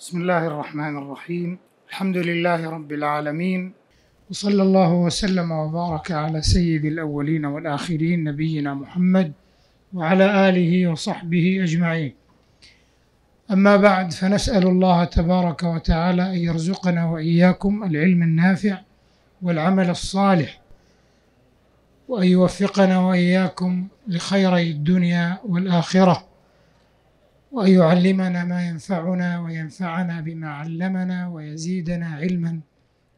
بسم الله الرحمن الرحيم الحمد لله رب العالمين وصلى الله وسلم وبارك على سيد الأولين والآخرين نبينا محمد وعلى آله وصحبه أجمعين أما بعد فنسأل الله تبارك وتعالى أن يرزقنا وإياكم العلم النافع والعمل الصالح وأن يوفقنا وإياكم لخيري الدنيا والآخرة وأن يعلمنا ما ينفعنا وينفعنا بما علمنا ويزيدنا علما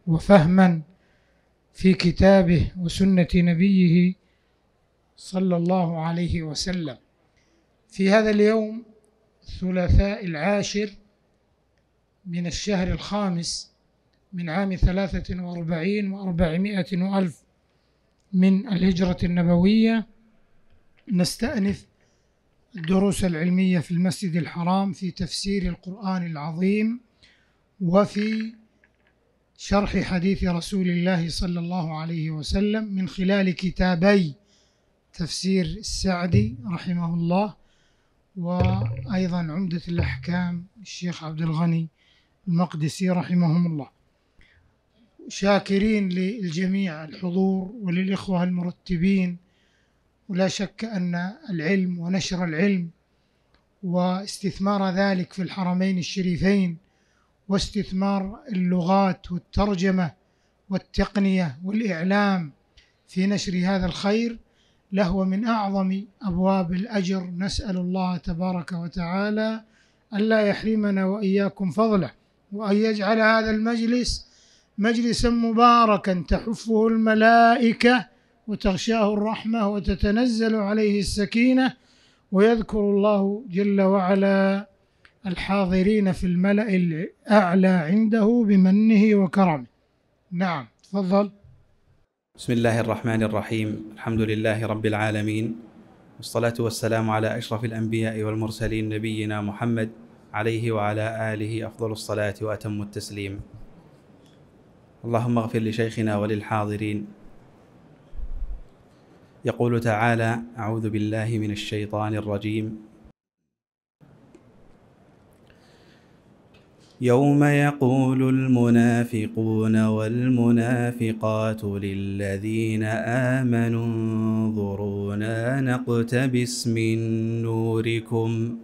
وفهما في كتابه وسنة نبيه صلى الله عليه وسلم في هذا اليوم الثلاثاء العاشر من الشهر الخامس من عام ثلاثة وأربعين وأربعمائة وألف من الهجرة النبوية نستأنف الدروس العلمية في المسجد الحرام في تفسير القرآن العظيم وفي شرح حديث رسول الله صلى الله عليه وسلم من خلال كتابي تفسير السعدي رحمه الله وأيضا عمدة الأحكام الشيخ عبد الغني المقدسي رحمهم الله شاكرين للجميع الحضور وللإخوة المرتبين ولا شك أن العلم ونشر العلم واستثمار ذلك في الحرمين الشريفين واستثمار اللغات والترجمة والتقنية والإعلام في نشر هذا الخير لهو من أعظم أبواب الأجر نسأل الله تبارك وتعالى ألا يحرمنا وإياكم فضله وأن يجعل هذا المجلس مجلسا مباركا تحفه الملائكة وتغشاه الرحمه وتتنزل عليه السكينه ويذكر الله جل وعلا الحاضرين في الملا الاعلى عنده بمنه وكرمه نعم تفضل بسم الله الرحمن الرحيم الحمد لله رب العالمين والصلاه والسلام على اشرف الانبياء والمرسلين نبينا محمد عليه وعلى اله افضل الصلاه واتم التسليم اللهم اغفر لشيخنا وللحاضرين يقول تعالى أعوذ بالله من الشيطان الرجيم يوم يقول المنافقون والمنافقات للذين آمنوا انظرونا نقتبس من نوركم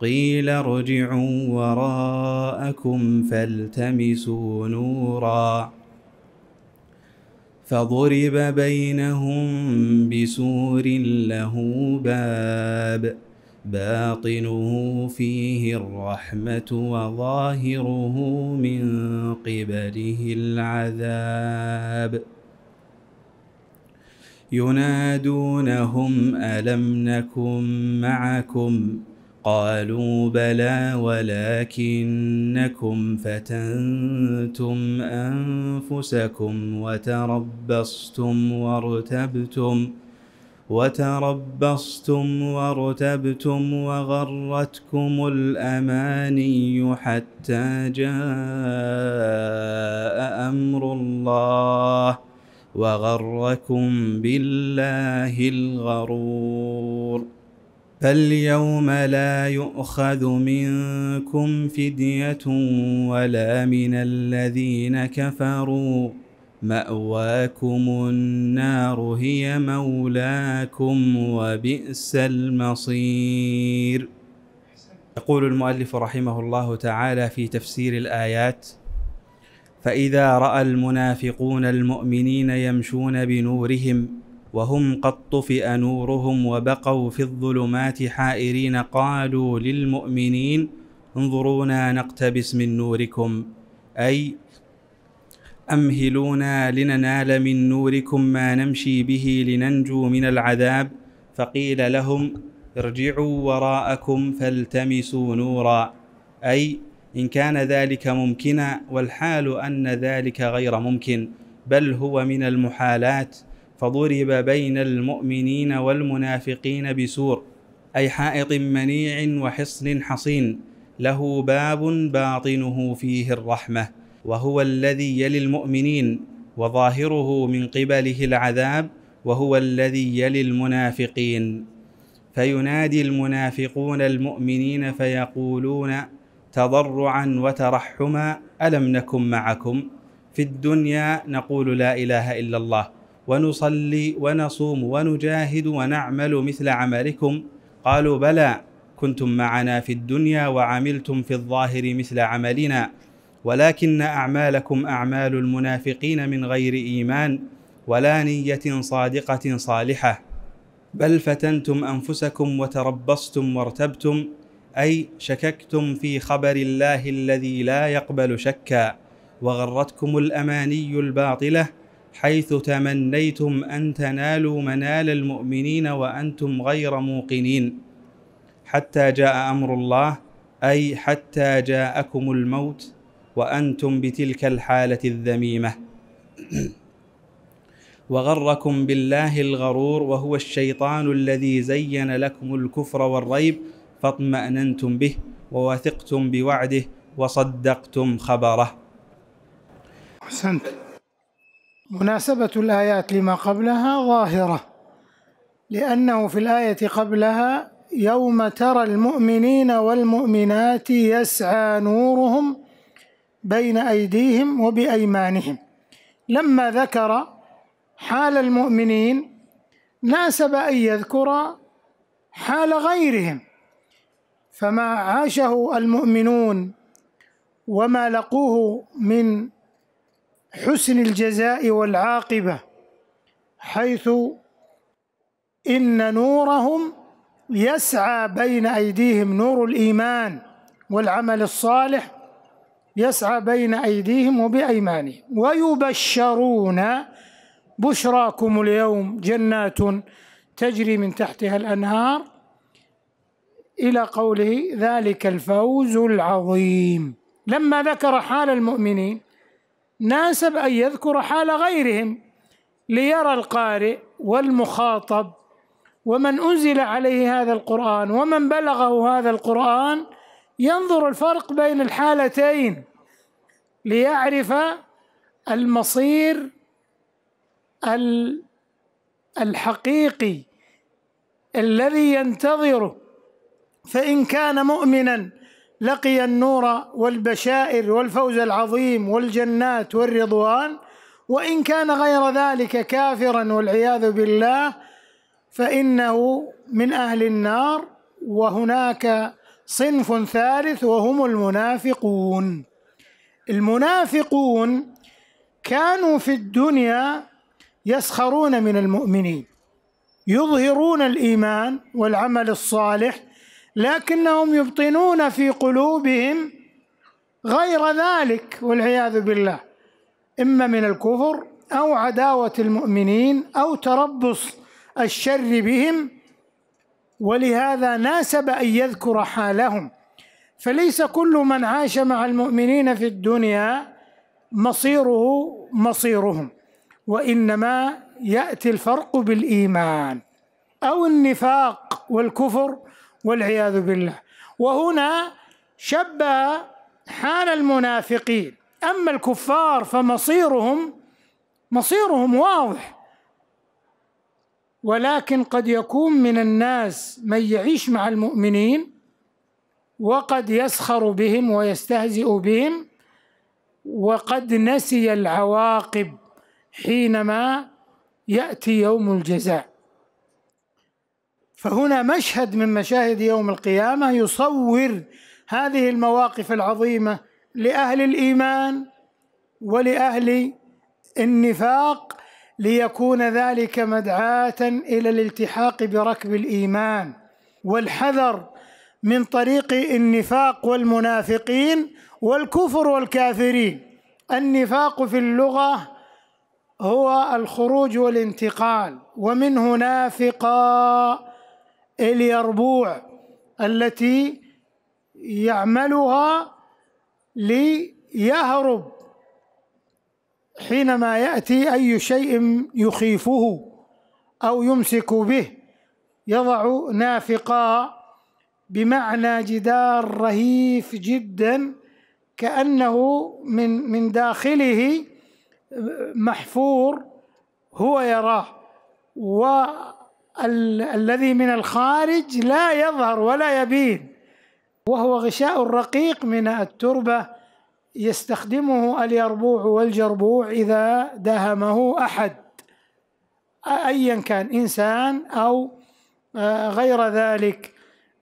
قيل ارجعوا وراءكم فالتمسوا نوراً فضرب بينهم بسور له باب باطنه فيه الرحمة وظاهره من قبله العذاب ينادونهم ألم نكن معكم ؟ قالوا بلى ولكنكم فتنتم انفسكم وتربصتم وارتبتم وتربصتم وارتبتم وغرتكم الاماني حتى جاء امر الله وغركم بالله الغرور فاليوم لا يؤخذ منكم فدية ولا من الذين كفروا مأواكم النار هي مولاكم وبئس المصير. يقول المؤلف رحمه الله تعالى في تفسير الآيات: فإذا رأى المنافقون المؤمنين يمشون بنورهم وهم قد طفئ نورهم وبقوا في الظلمات حائرين قالوا للمؤمنين انظرونا نقتبس من نوركم أي أمهلونا لننال من نوركم ما نمشي به لننجو من العذاب فقيل لهم ارجعوا وراءكم فالتمسوا نورا أي إن كان ذلك ممكنا والحال أن ذلك غير ممكن بل هو من المحالات فضرب بين المؤمنين والمنافقين بسور أي حائط منيع وحصن حصين له باب باطنه فيه الرحمة وهو الذي يلي المؤمنين وظاهره من قبله العذاب وهو الذي يلي المنافقين فينادي المنافقون المؤمنين فيقولون تضرعا وترحما الم نكن معكم في الدنيا نقول لا اله الا الله ونصلي ونصوم ونجاهد ونعمل مثل عملكم قالوا بلى كنتم معنا في الدنيا وعملتم في الظاهر مثل عملنا ولكن اعمالكم اعمال المنافقين من غير ايمان ولا نيه صادقه صالحه بل فتنتم انفسكم وتربصتم وارتبتم اي شككتم في خبر الله الذي لا يقبل شكا وغرتكم الاماني الباطله حيث تمنيتم أن تنالوا منال المؤمنين وأنتم غير موقنين حتى جاء أمر الله أي حتى جاءكم الموت وأنتم بتلك الحالة الذميمة وغركم بالله الغرور وهو الشيطان الذي زين لكم الكفر والريب فاطمأننتم به ووثقتم بوعده وصدقتم خبره أحسنت مناسبة الآيات لما قبلها ظاهرة لأنه في الآية قبلها يوم ترى المؤمنين والمؤمنات يسعى نورهم بين أيديهم وبأيمانهم لما ذكر حال المؤمنين ناسب أن يذكر حال غيرهم فما عاشه المؤمنون وما لقوه من حسن الجزاء والعاقبة حيث إن نورهم يسعى بين أيديهم نور الإيمان والعمل الصالح يسعى بين أيديهم وبأيمانهم ويبشرون بشراكم اليوم جنات تجري من تحتها الأنهار إلى قوله ذلك الفوز العظيم لما ذكر حال المؤمنين ناسب ان يذكر حال غيرهم ليرى القارئ والمخاطب ومن انزل عليه هذا القران ومن بلغه هذا القران ينظر الفرق بين الحالتين ليعرف المصير الحقيقي الذي ينتظره فان كان مؤمنا لقي النور والبشائر والفوز العظيم والجنات والرضوان وان كان غير ذلك كافرا والعياذ بالله فانه من اهل النار وهناك صنف ثالث وهم المنافقون المنافقون كانوا في الدنيا يسخرون من المؤمنين يظهرون الايمان والعمل الصالح لكنهم يبطنون في قلوبهم غير ذلك والعياذ بالله إما من الكفر أو عداوة المؤمنين أو تربص الشر بهم ولهذا ناسب أن يذكر حالهم فليس كل من عاش مع المؤمنين في الدنيا مصيره مصيرهم وإنما يأتي الفرق بالإيمان أو النفاق والكفر والعياذ بالله وهنا شبه حال المنافقين أما الكفار فمصيرهم مصيرهم واضح ولكن قد يكون من الناس من يعيش مع المؤمنين وقد يسخر بهم ويستهزئ بهم وقد نسي العواقب حينما ياتي يوم الجزاء فهنا مشهد من مشاهد يوم القيامه يصور هذه المواقف العظيمه لاهل الايمان ولاهل النفاق ليكون ذلك مدعاه الى الالتحاق بركب الايمان والحذر من طريق النفاق والمنافقين والكفر والكافرين النفاق في اللغه هو الخروج والانتقال ومنه نافقا اليربوع التي يعملها ليهرب حينما ياتي اي شيء يخيفه او يمسك به يضع نافقا بمعنى جدار رهيف جدا كانه من من داخله محفور هو يراه و ال الذي من الخارج لا يظهر ولا يبين وهو غشاء رقيق من التربة يستخدمه اليربوع والجربوع إذا دهمه أحد أيا كان إنسان أو آه، غير ذلك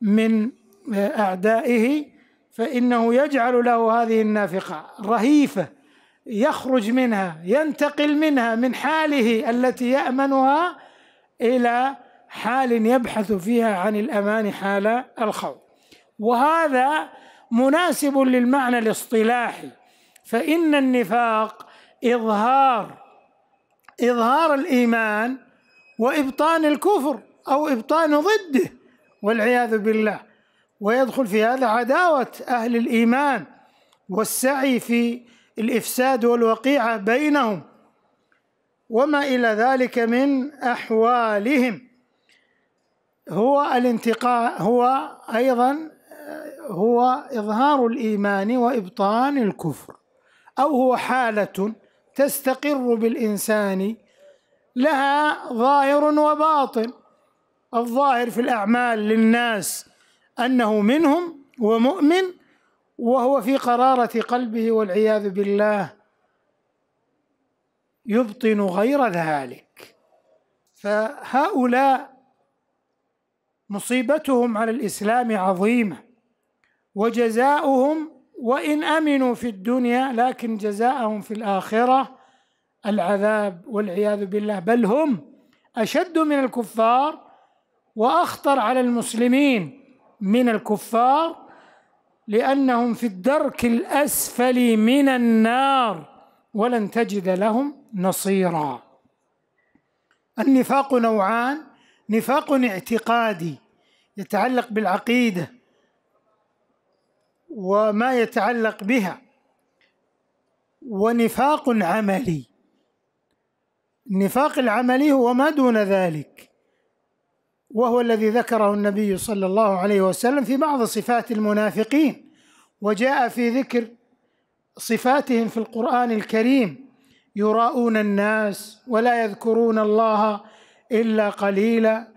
من آه، أعدائه فإنه يجعل له هذه النافقة رهيفة يخرج منها ينتقل منها من حاله التي يأمنها إلى حال يبحث فيها عن الأمان حال الخوف وهذا مناسب للمعنى الاصطلاحي فإن النفاق إظهار إظهار الإيمان وإبطان الكفر أو إبطان ضده والعياذ بالله ويدخل في هذا عداوة أهل الإيمان والسعي في الإفساد والوقيعة بينهم وما إلى ذلك من أحوالهم هو الانتقاء هو أيضا هو إظهار الإيمان وإبطان الكفر أو هو حالة تستقر بالإنسان لها ظاهر وباطن الظاهر في الأعمال للناس أنه منهم ومؤمن وهو في قرارة قلبه والعياذ بالله يبطن غير ذلك فهؤلاء مصيبتهم على الإسلام عظيمة وجزاؤهم وإن أمنوا في الدنيا لكن جزاءهم في الآخرة العذاب والعياذ بالله بل هم أشد من الكفار وأخطر على المسلمين من الكفار لأنهم في الدرك الأسفل من النار ولن تجد لهم نصيرا النفاق نوعان نفاق اعتقادي يتعلق بالعقيده وما يتعلق بها ونفاق عملي النفاق العملي هو ما دون ذلك وهو الذي ذكره النبي صلى الله عليه وسلم في بعض صفات المنافقين وجاء في ذكر صفاتهم في القرآن الكريم يراءون الناس ولا يذكرون الله إلا قليلا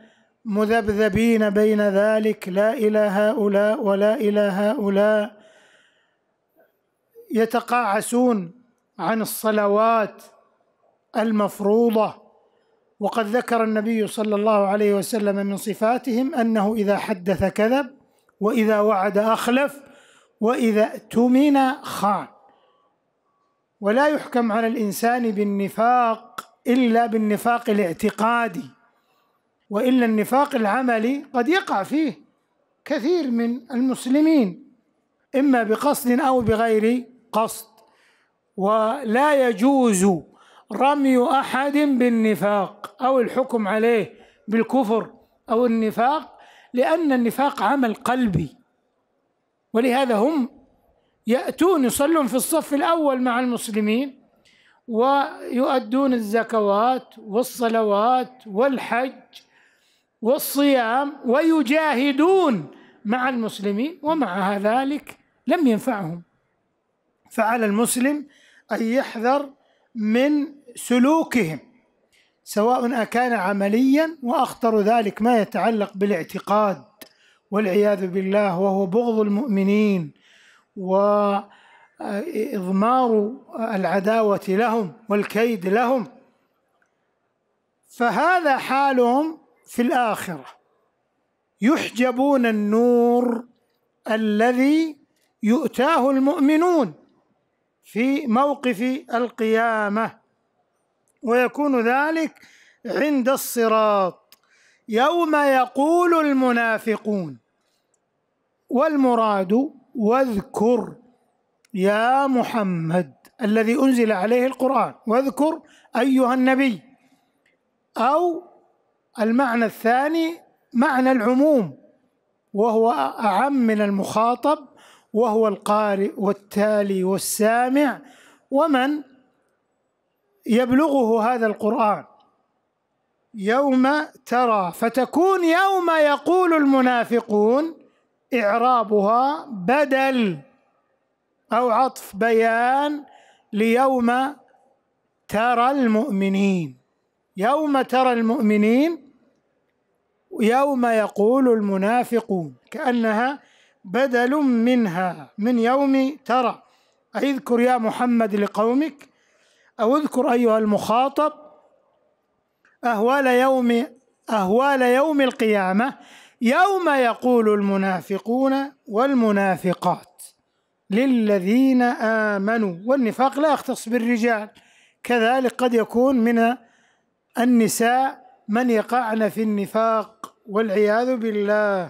مذبذبين بين ذلك لا إلى هؤلاء ولا إلى هؤلاء يتقاعسون عن الصلوات المفروضه وقد ذكر النبي صلى الله عليه وسلم من صفاتهم انه اذا حدث كذب واذا وعد اخلف واذا اؤتمن خان ولا يحكم على الإنسان بالنفاق إلا بالنفاق الاعتقادي وإلا النفاق العملي قد يقع فيه كثير من المسلمين إما بقصد أو بغير قصد ولا يجوز رمي أحد بالنفاق أو الحكم عليه بالكفر أو النفاق لأن النفاق عمل قلبي ولهذا هم يأتون يصلون في الصف الأول مع المسلمين ويؤدون الزكوات والصلوات والحج والصيام ويجاهدون مع المسلمين ومع ذلك لم ينفعهم فعلى المسلم أن يحذر من سلوكهم سواء أكان عمليا وأخطر ذلك ما يتعلق بالاعتقاد والعياذ بالله وهو بغض المؤمنين وإضمار آه، العداوة لهم والكيد لهم فهذا حالهم في الآخرة يحجبون النور الذي يؤتاه المؤمنون في موقف القيامة ويكون ذلك عند الصراط يوم يقول المنافقون والمراد واذكر يا محمد الذي انزل عليه القران واذكر ايها النبي او المعنى الثاني معنى العموم وهو اعم من المخاطب وهو القارئ والتالي والسامع ومن يبلغه هذا القران يوم ترى فتكون يوم يقول المنافقون إعرابها بدل أو عطف بيان ليوم ترى المؤمنين يوم ترى المؤمنين يوم يقول المنافقون كأنها بدل منها من يوم ترى أيذكر يا محمد لقومك أو اذكر أيها المخاطب أهوال يوم أهوال يوم القيامة يوم يقول المنافقون والمنافقات للذين آمنوا والنفاق لا يختص بالرجال كذلك قد يكون من النساء من يقعن في النفاق والعياذ بالله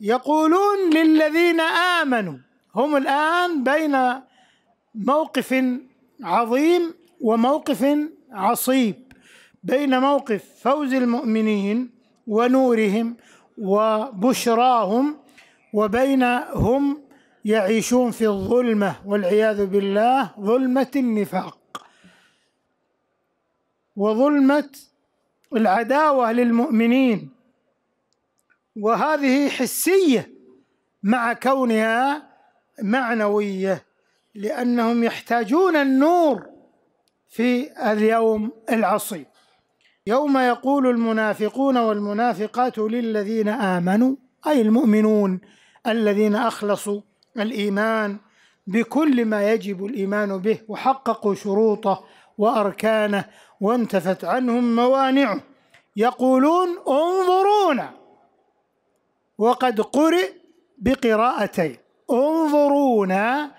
يقولون للذين آمنوا هم الآن بين موقف عظيم وموقف عصيب بين موقف فوز المؤمنين ونورهم وبشراهم وبينهم هم يعيشون في الظلمة والعياذ بالله ظلمة النفاق وظلمة العداوة للمؤمنين وهذه حسية مع كونها معنوية لأنهم يحتاجون النور في اليوم العصيب يوم يقول المنافقون والمنافقات للذين امنوا اي المؤمنون الذين اخلصوا الايمان بكل ما يجب الايمان به وحققوا شروطه واركانه وانتفت عنهم موانعه يقولون انظرونا وقد قرئ بقراءتين انظرونا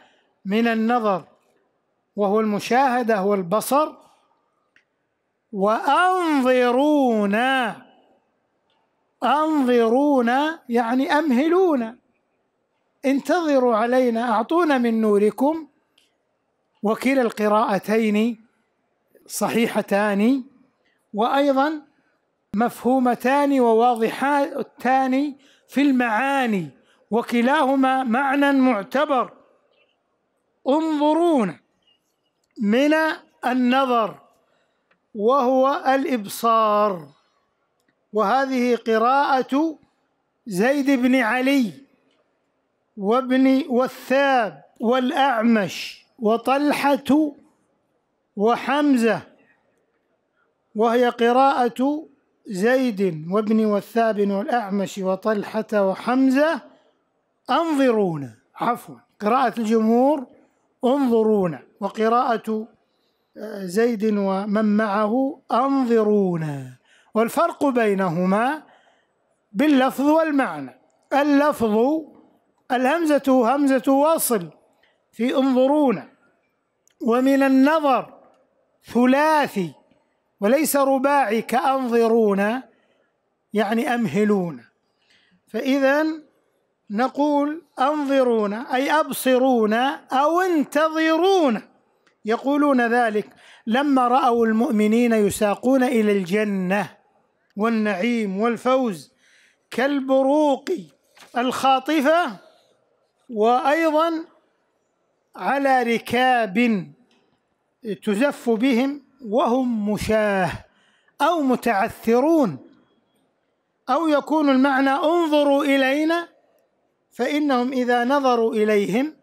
من النظر وهو المشاهده والبصر وأنظرونا أنظرونا يعني أمهلونا انتظروا علينا أعطونا من نوركم وكلا القراءتين صحيحتان وأيضا مفهومتان وواضحتان في المعاني وكلاهما معنى معتبر انظرونا من النظر وهو الإبصار وهذه قراءة زيد بن علي وابن والثاب والأعمش وطلحة وحمزة وهي قراءة زيد وابن والثاب والأعمش وطلحة وحمزة أنظرونا عفوا قراءة الجمهور انظرونا وقراءة زيد ومن معه أنظرونا والفرق بينهما باللفظ والمعنى اللفظ الهمزة همزة واصل في انظرونا ومن النظر ثلاثي وليس رباعي كأنظرونا يعني أمهلون فإذا نقول أنظرونا أي أبصرونا أو انتظرونا يقولون ذلك لما رأوا المؤمنين يساقون إلى الجنة والنعيم والفوز كالبروق الخاطفة وأيضا على ركاب تزف بهم وهم مشاه أو متعثرون أو يكون المعنى انظروا إلينا فإنهم إذا نظروا إليهم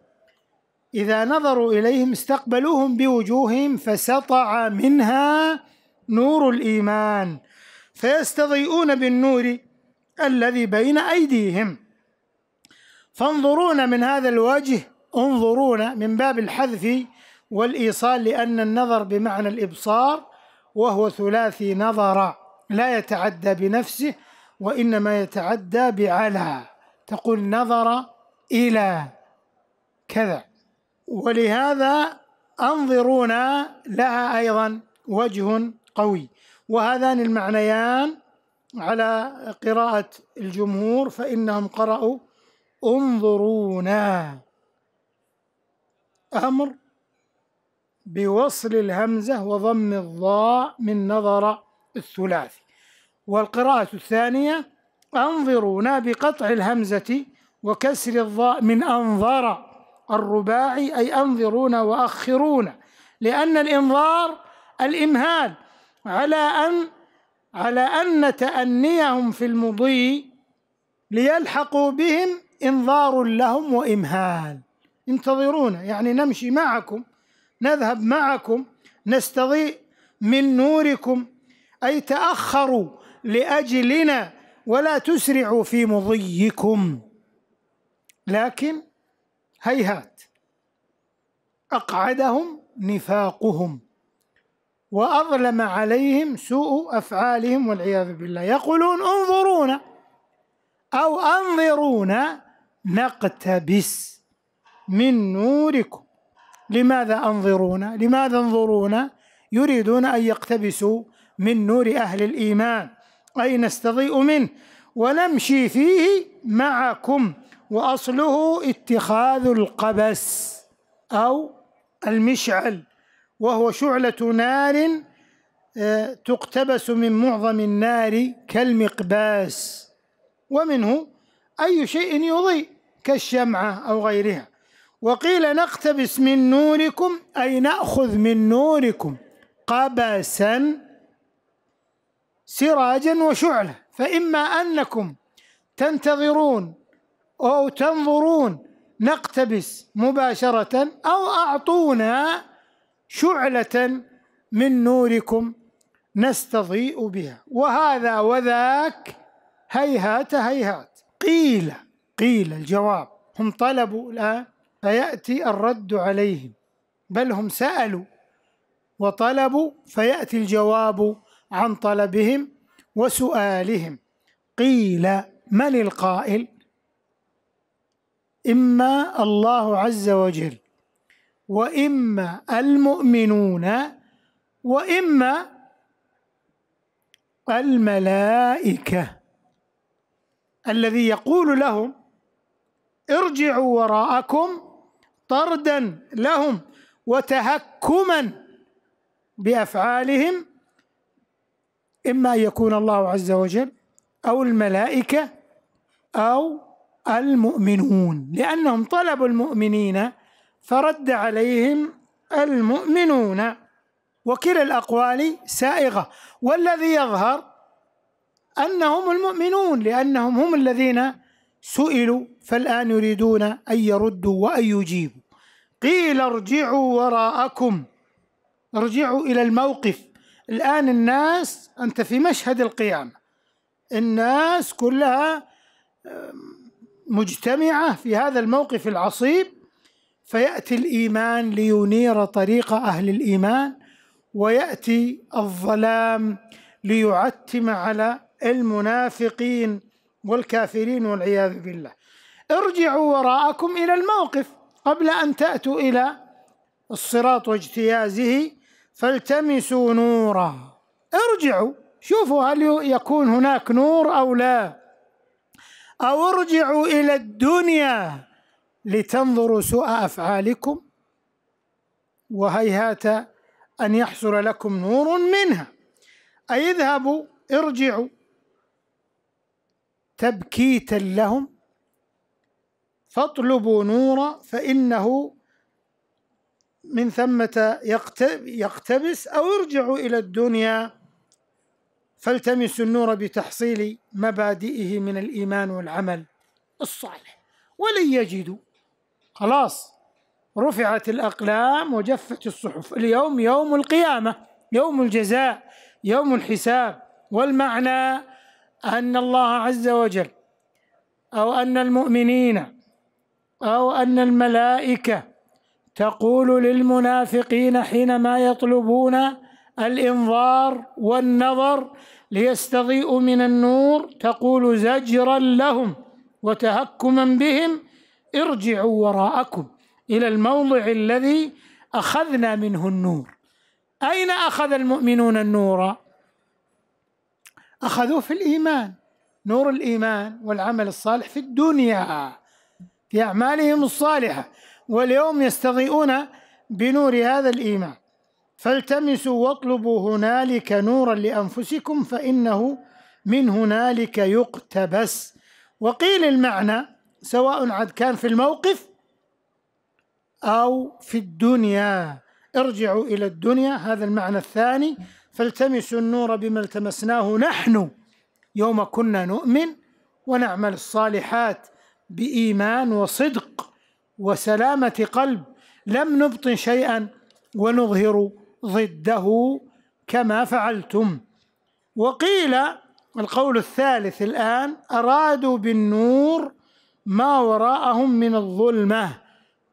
إذا نظروا إليهم استقبلوهم بوجوههم فسطع منها نور الإيمان فيستضيئون بالنور الذي بين أيديهم فانظرون من هذا الوجه انظرون من باب الحذف والإيصال لأن النظر بمعنى الإبصار وهو ثلاثي نظر لا يتعدى بنفسه وإنما يتعدى بعلى تقول نظر إلى كذا ولهذا أنظرونا لها أيضا وجه قوي وهذان المعنيان على قراءة الجمهور فإنهم قرأوا انظرونا أمر بوصل الهمزة وضم الضاء من نظر الثلاثي والقراءة الثانية أنظرونا بقطع الهمزة وكسر الضاء من أنظر الرباعي أي أنظرون وأخرون لأن الإنظار الإمهال على أن على أن تأنيهم في المضي ليلحقوا بهم إنظار لهم وإمهال انتظرونا يعني نمشي معكم نذهب معكم نستضيء من نوركم أي تأخروا لأجلنا ولا تسرعوا في مضيكم لكن هيهات أقعدهم نفاقهم وأظلم عليهم سوء أفعالهم والعياذ بالله يقولون انظرونا أو أنظرونا نقتبس من نوركم لماذا أنظرونا لماذا انظرونا يريدون أن يقتبسوا من نور أهل الإيمان أي نستضيء منه ونمشي فيه معكم وأصله اتخاذ القبس أو المشعل وهو شعلة نار آه، تقتبس من معظم النار كالمقباس ومنه أي شيء يضيء كالشمعة أو غيرها وقيل نقتبس من نوركم أي نأخذ من نوركم قبسا سراجا وشعلة فإما أنكم تنتظرون أو تنظرون نقتبس مباشرة أو أعطونا شعلة من نوركم نستضيء بها وهذا وذاك هيهات هيهات قيل قيل الجواب هم طلبوا الآن فيأتي الرد عليهم بل هم سألوا وطلبوا فيأتي الجواب عن طلبهم وسؤالهم قيل من القائل إما الله عز وجل وإما المؤمنون وإما الملائكة الذي يقول لهم ارجعوا وراءكم طردا لهم وتهكما بأفعالهم إما أن يكون الله عز وجل أو الملائكة أو المؤمنون لأنهم طلبوا المؤمنين فرد عليهم المؤمنون وكلا الأقوال سائغة والذي يظهر أنهم المؤمنون لأنهم هم الذين سئلوا فالآن يريدون أن يردوا وأن يجيبوا قيل ارجعوا وراءكم ارجعوا إلى الموقف الآن الناس أنت في مشهد القيامة الناس كلها مجتمعة في هذا الموقف العصيب فيأتي الإيمان لينير طريق أهل الإيمان ويأتي الظلام ليعتم على المنافقين والكافرين والعياذ بالله ارجعوا وراءكم إلى الموقف قبل أن تأتوا إلى الصراط واجتيازه فالتمسوا نورا ارجعوا شوفوا هل يكون هناك نور أو لا أو ارجعوا إلى الدنيا لتنظروا سوء أفعالكم وهيهات أن يحصل لكم نور منها أي اذهبوا ارجعوا تبكيتا لهم فاطلبوا نورا فإنه من ثمة يقتبس أو ارجعوا إلى الدنيا فالتمسوا النور بتحصيل مبادئه من الإيمان والعمل الصالح ولن يجدوا خلاص رفعت الأقلام وجفت الصحف اليوم يوم القيامة يوم الجزاء يوم الحساب والمعنى أن الله عز وجل أو أن المؤمنين أو أن الملائكة تقول للمنافقين حينما يطلبون الانظار والنظر ليستضيئوا من النور تقول زجرا لهم وتهكما بهم ارجعوا وراءكم الى الموضع الذي اخذنا منه النور اين اخذ المؤمنون النور اخذوه في الايمان نور الايمان والعمل الصالح في الدنيا في اعمالهم الصالحه واليوم يستضيئون بنور هذا الايمان فالتمسوا واطلبوا هنالك نورا لانفسكم فانه من هنالك يقتبس وقيل المعنى سواء عد كان في الموقف او في الدنيا ارجعوا الى الدنيا هذا المعنى الثاني فالتمسوا النور بما التمسناه نحن يوم كنا نؤمن ونعمل الصالحات بايمان وصدق وسلامه قلب لم نبطن شيئا ونظهر ضده كما فعلتم وقيل القول الثالث الآن أرادوا بالنور ما وراءهم من الظلمة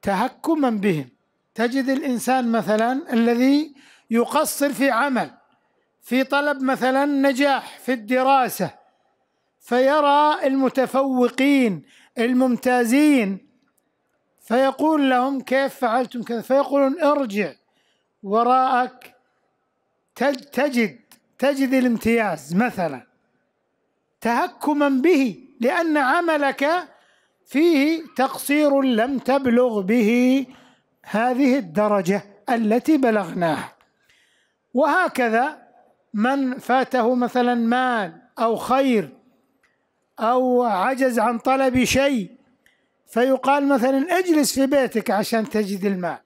تهكما بهم تجد الإنسان مثلا الذي يقصر في عمل في طلب مثلا نجاح في الدراسة فيرى المتفوقين الممتازين فيقول لهم كيف فعلتم كذا فيقولون ارجع وراءك تجد تجد الامتياز مثلا تهكما به لأن عملك فيه تقصير لم تبلغ به هذه الدرجة التي بلغناها وهكذا من فاته مثلا مال أو خير أو عجز عن طلب شيء فيقال مثلا اجلس في بيتك عشان تجد المال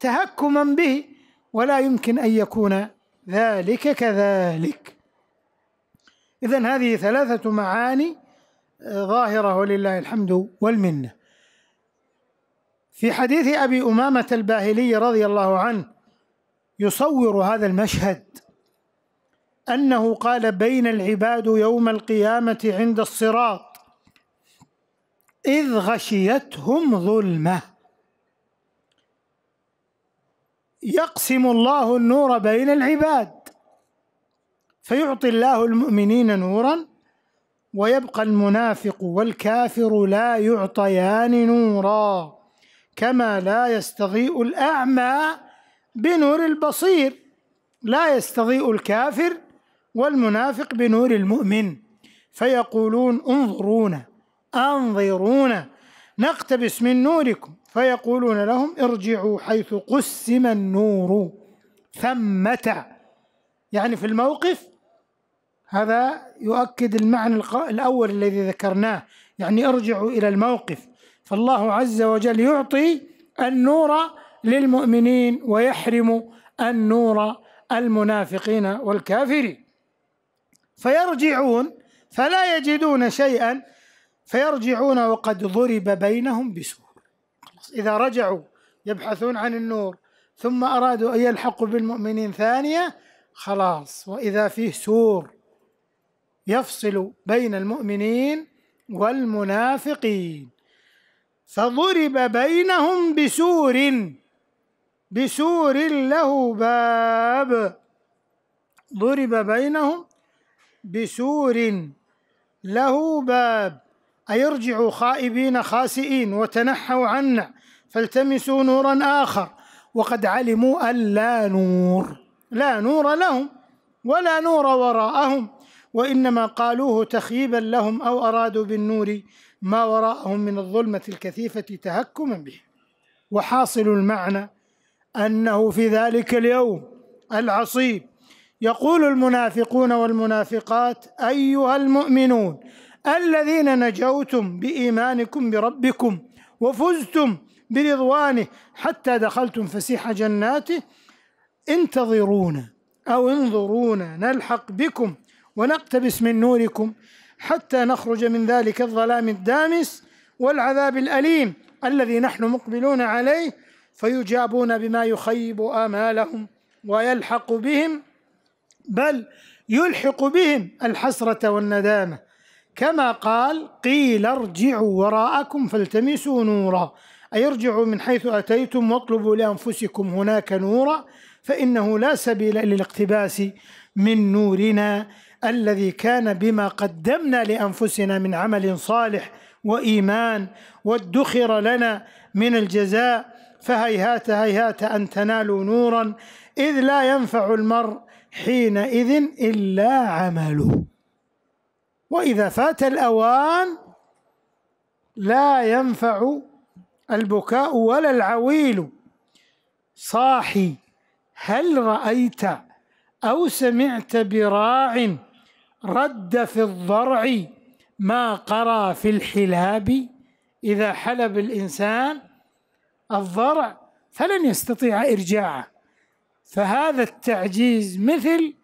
تهكما به ولا يمكن أن يكون ذلك كذلك إذا هذه ثلاثة معاني آه، ظاهرة ولله الحمد والمنة في حديث أبي أمامة الباهلي رضي الله عنه يصور هذا المشهد أنه قال بين العباد يوم القيامة عند الصراط إذ غشيتهم ظلمة يقسم الله النور بين العباد فيعطي الله المؤمنين نورا ويبقى المنافق والكافر لا يعطيان نورا كما لا يستضيء الأعمى بنور البصير لا يستضيء الكافر والمنافق بنور المؤمن فيقولون انظرونا انظرونا نقتبس من نوركم فيقولون لهم ارجعوا حيث قسم النور ثمة يعني في الموقف هذا يؤكد المعنى الأول الذي ذكرناه يعني ارجعوا إلى الموقف فالله عز وجل يعطي النور للمؤمنين ويحرم النور المنافقين والكافرين فيرجعون فلا يجدون شيئا فيرجعون وقد ضرب بينهم بسور إذا رجعوا يبحثون عن النور ثم أرادوا أن يلحقوا بالمؤمنين ثانية خلاص وإذا فيه سور يفصل بين المؤمنين والمنافقين فضرب بينهم بسور بسور له باب ضرب بينهم بسور له باب أيرجعوا خائبين خاسئين وتنحوا عنا فالتمسوا نورا آخر وقد علموا أن لا نور لا نور لهم ولا نور وراءهم وإنما قالوه تخييبا لهم أو أرادوا بالنور ما وراءهم من الظلمة الكثيفة تهكما به وحاصل المعنى أنه في ذلك اليوم العصيب يقول المنافقون والمنافقات أيها المؤمنون الذين نجوتم بإيمانكم بربكم وفزتم برضوانه حتى دخلتم فسيح جناته انتظرونا أو انظرونا نلحق بكم ونقتبس من نوركم حتى نخرج من ذلك الظلام الدامس والعذاب الأليم الذي نحن مقبلون عليه فيجابون بما يخيب آمالهم ويلحق بهم بل يلحق بهم الحسرة والندامة كما قال قيل ارجعوا وراءكم فالتمسوا نورا أي ارجعوا من حيث أتيتم واطلبوا لأنفسكم هناك نورا فإنه لا سبيل إلى الاقتباس من نورنا الذي كان بما قدمنا لأنفسنا من عمل صالح وإيمان وادخر لنا من الجزاء فهيهات هيهات أن تنالوا نورا إذ لا ينفع المرء حينئذ إلا عمله واذا فات الاوان لا ينفع البكاء ولا العويل صاحي هل رايت او سمعت براع رد في الضرع ما قرى في الحلاب اذا حلب الانسان الضرع فلن يستطيع ارجاعه فهذا التعجيز مثل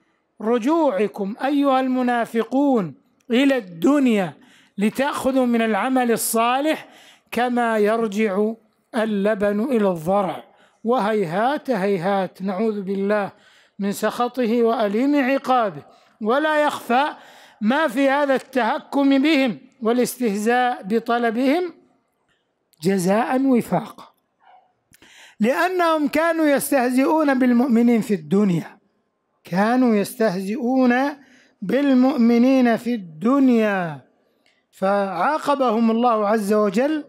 رجوعكم ايها المنافقون إلى الدنيا لتأخذوا من العمل الصالح كما يرجع اللبن إلى الضرع وهيهات هيهات نعوذ بالله من سخطه وأليم عقابه ولا يخفى ما في هذا التهكم بهم والاستهزاء بطلبهم جزاء وفاقا لأنهم كانوا يستهزئون بالمؤمنين في الدنيا كانوا يستهزئون بالمؤمنين في الدنيا فعاقبهم الله عز وجل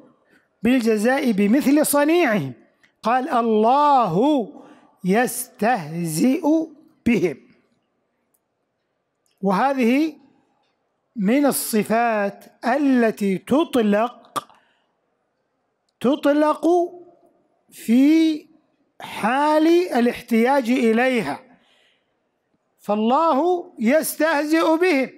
بالجزاء بمثل صنيعهم قال الله يستهزئ بهم وهذه من الصفات التي تطلق تطلق في حال الاحتياج اليها فالله يستهزئ بهم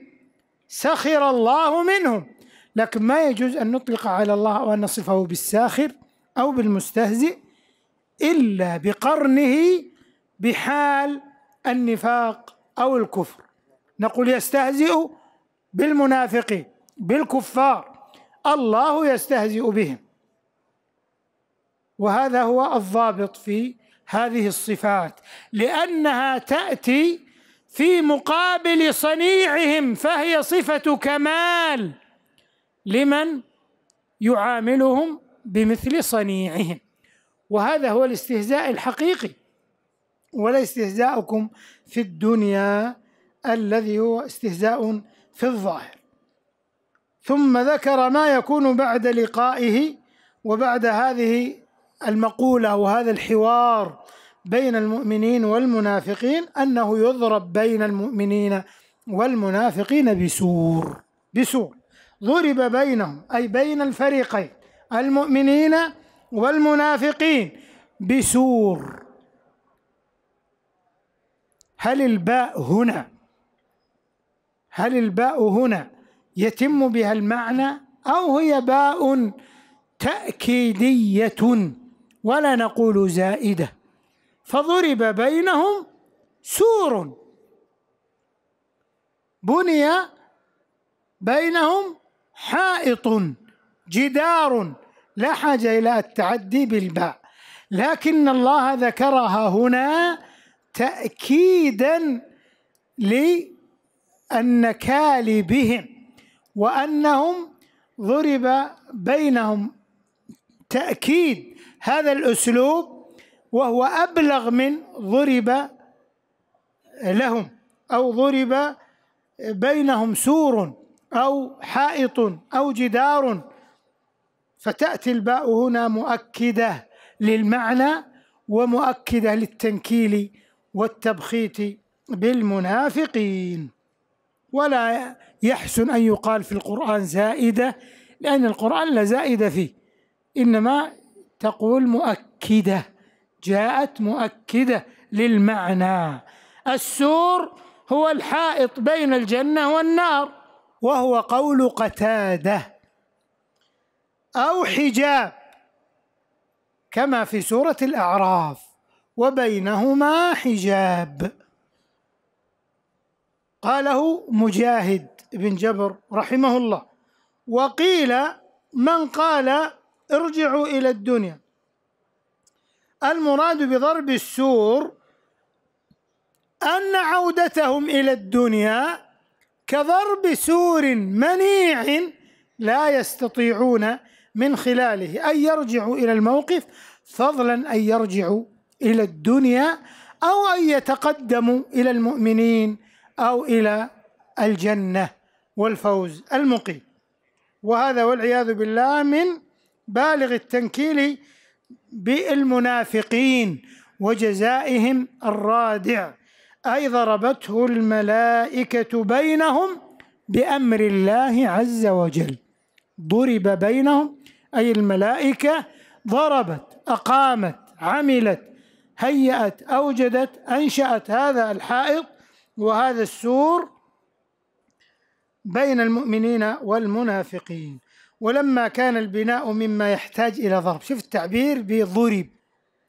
سخر الله منهم لكن ما يجوز أن نطلق على الله او ان نصفه بالساخر أو بالمستهزئ إلا بقرنه بحال النفاق أو الكفر نقول يستهزئ بالمنافقين بالكفار الله يستهزئ بهم وهذا هو الضابط في هذه الصفات لأنها تأتي في مقابل صنيعهم فهي صفة كمال لمن يعاملهم بمثل صنيعهم وهذا هو الاستهزاء الحقيقي ولا استهزاؤكم في الدنيا الذي هو استهزاء في الظاهر ثم ذكر ما يكون بعد لقائه وبعد هذه المقولة وهذا الحوار بين المؤمنين والمنافقين أنه يضرب بين المؤمنين والمنافقين بسور بسور ضرب بينهم أي بين الفريقين المؤمنين والمنافقين بسور هل الباء هنا هل الباء هنا يتم بها المعنى أو هي باء تأكيدية ولا نقول زائدة فضرب بينهم سور بني بينهم حائط جدار لا حاجة إلى التعدي بالباء لكن الله ذكرها هنا تأكيدا للنكال بهم وأنهم ضرب بينهم تأكيد هذا الأسلوب وهو أبلغ من ضرب لهم أو ضرب بينهم سور أو حائط أو جدار فتأتي الباء هنا مؤكدة للمعنى ومؤكدة للتنكيل والتبخيت بالمنافقين ولا يحسن أن يقال في القرآن زائدة لأن القرآن لا زائدة فيه إنما تقول مؤكده جاءت مؤكده للمعنى السور هو الحائط بين الجنه والنار وهو قول قتاده او حجاب كما في سوره الاعراف وبينهما حجاب قاله مجاهد بن جبر رحمه الله وقيل من قال ارجعوا الى الدنيا المراد بضرب السور أن عودتهم إلى الدنيا كضرب سور منيع لا يستطيعون من خلاله أن يرجعوا إلى الموقف فضلا أن يرجعوا إلى الدنيا أو أن يتقدموا إلى المؤمنين أو إلى الجنة والفوز المقيم وهذا والعياذ بالله من بالغ التنكيل بالمنافقين وجزائهم الرادع أي ضربته الملائكة بينهم بأمر الله عز وجل ضرب بينهم أي الملائكة ضربت أقامت عملت هيأت أوجدت أنشأت هذا الحائط وهذا السور بين المؤمنين والمنافقين ولما كان البناء مما يحتاج إلى ضرب شوف التعبير بضرب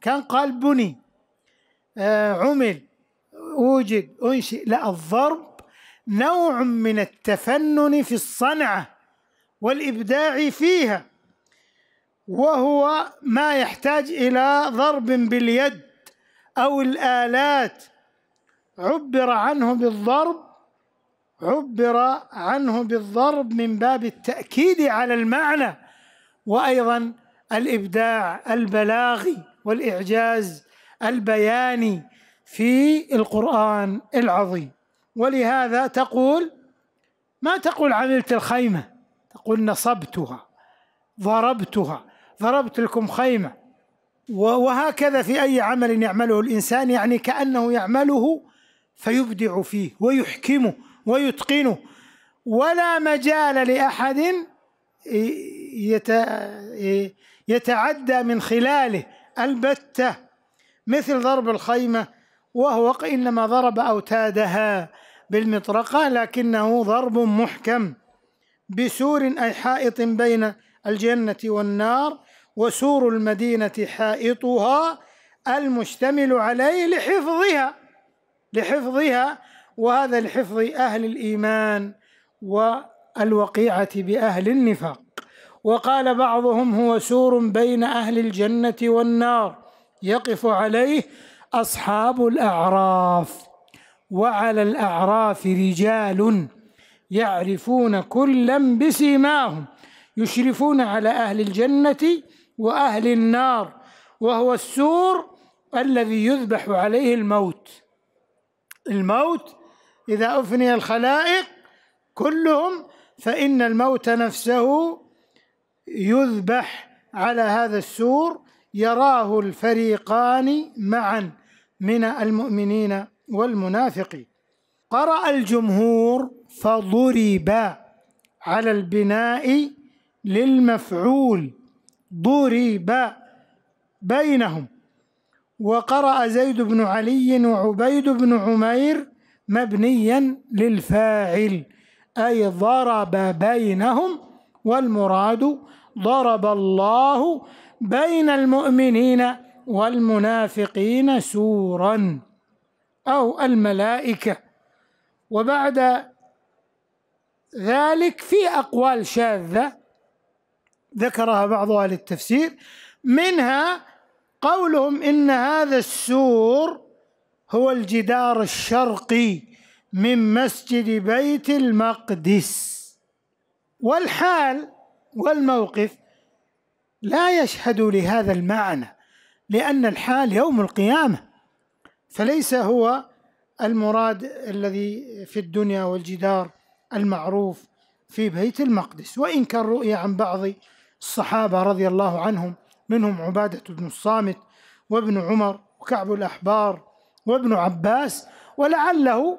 كان قال بني آه عمل وجد أنشئ لا الضرب نوع من التفنن في الصنعة والإبداع فيها وهو ما يحتاج إلى ضرب باليد أو الآلات عبر عنه بالضرب عبر عنه بالضرب من باب التأكيد على المعنى وأيضا الإبداع البلاغي والإعجاز البياني في القرآن العظيم ولهذا تقول ما تقول عملت الخيمة تقول نصبتها ضربتها ضربت لكم خيمة وهكذا في أي عمل يعمله الإنسان يعني كأنه يعمله فيبدع فيه ويحكمه ويتقنه ولا مجال لأحد يتعدى من خلاله البتة مثل ضرب الخيمة وهو إنما ضرب أوتادها بالمطرقة لكنه ضرب محكم بسور أي حائط بين الجنة والنار وسور المدينة حائطها المشتمل عليه لحفظها لحفظها وهذا لحفظ أهل الإيمان والوقيعة بأهل النفاق وقال بعضهم هو سور بين أهل الجنة والنار يقف عليه أصحاب الأعراف وعلى الأعراف رجال يعرفون كلا بسيماهم يشرفون على أهل الجنة وأهل النار وهو السور الذي يذبح عليه الموت الموت إذا أفني الخلائق كلهم فإن الموت نفسه يذبح على هذا السور يراه الفريقان معا من المؤمنين والمنافقين قرأ الجمهور فضرب على البناء للمفعول ضرب بينهم وقرأ زيد بن علي وعبيد بن عمير مبنيا للفاعل أي ضرب بينهم والمراد ضرب الله بين المؤمنين والمنافقين سورا أو الملائكة وبعد ذلك في أقوال شاذة ذكرها بعض أهل التفسير منها قولهم إن هذا السور هو الجدار الشرقي من مسجد بيت المقدس والحال والموقف لا يشهد لهذا المعنى لأن الحال يوم القيامة فليس هو المراد الذي في الدنيا والجدار المعروف في بيت المقدس وإن كان رؤيا عن بعض الصحابة رضي الله عنهم منهم عبادة بن الصامت وابن عمر وكعب الأحبار وابن عباس ولعله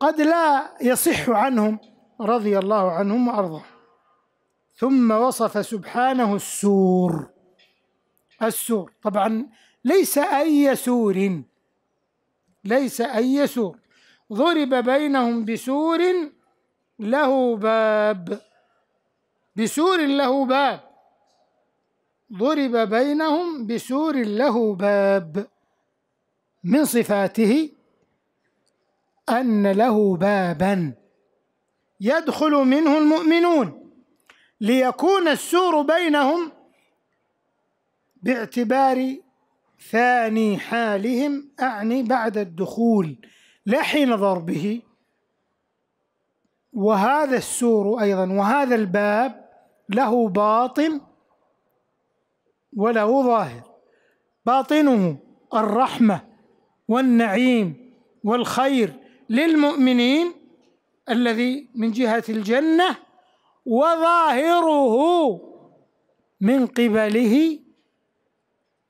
قد لا يصح عنهم رضي الله عنهم وارضاه ثم وصف سبحانه السور السور طبعا ليس اي سور ليس اي سور ضرب بينهم بسور له باب بسور له باب ضرب بينهم بسور له باب من صفاته أن له بابا يدخل منه المؤمنون ليكون السور بينهم باعتبار ثاني حالهم أعني بعد الدخول لا حين ضربه وهذا السور أيضا وهذا الباب له باطن وله ظاهر باطنه الرحمة والنعيم والخير للمؤمنين الذي من جهة الجنة وظاهره من قبله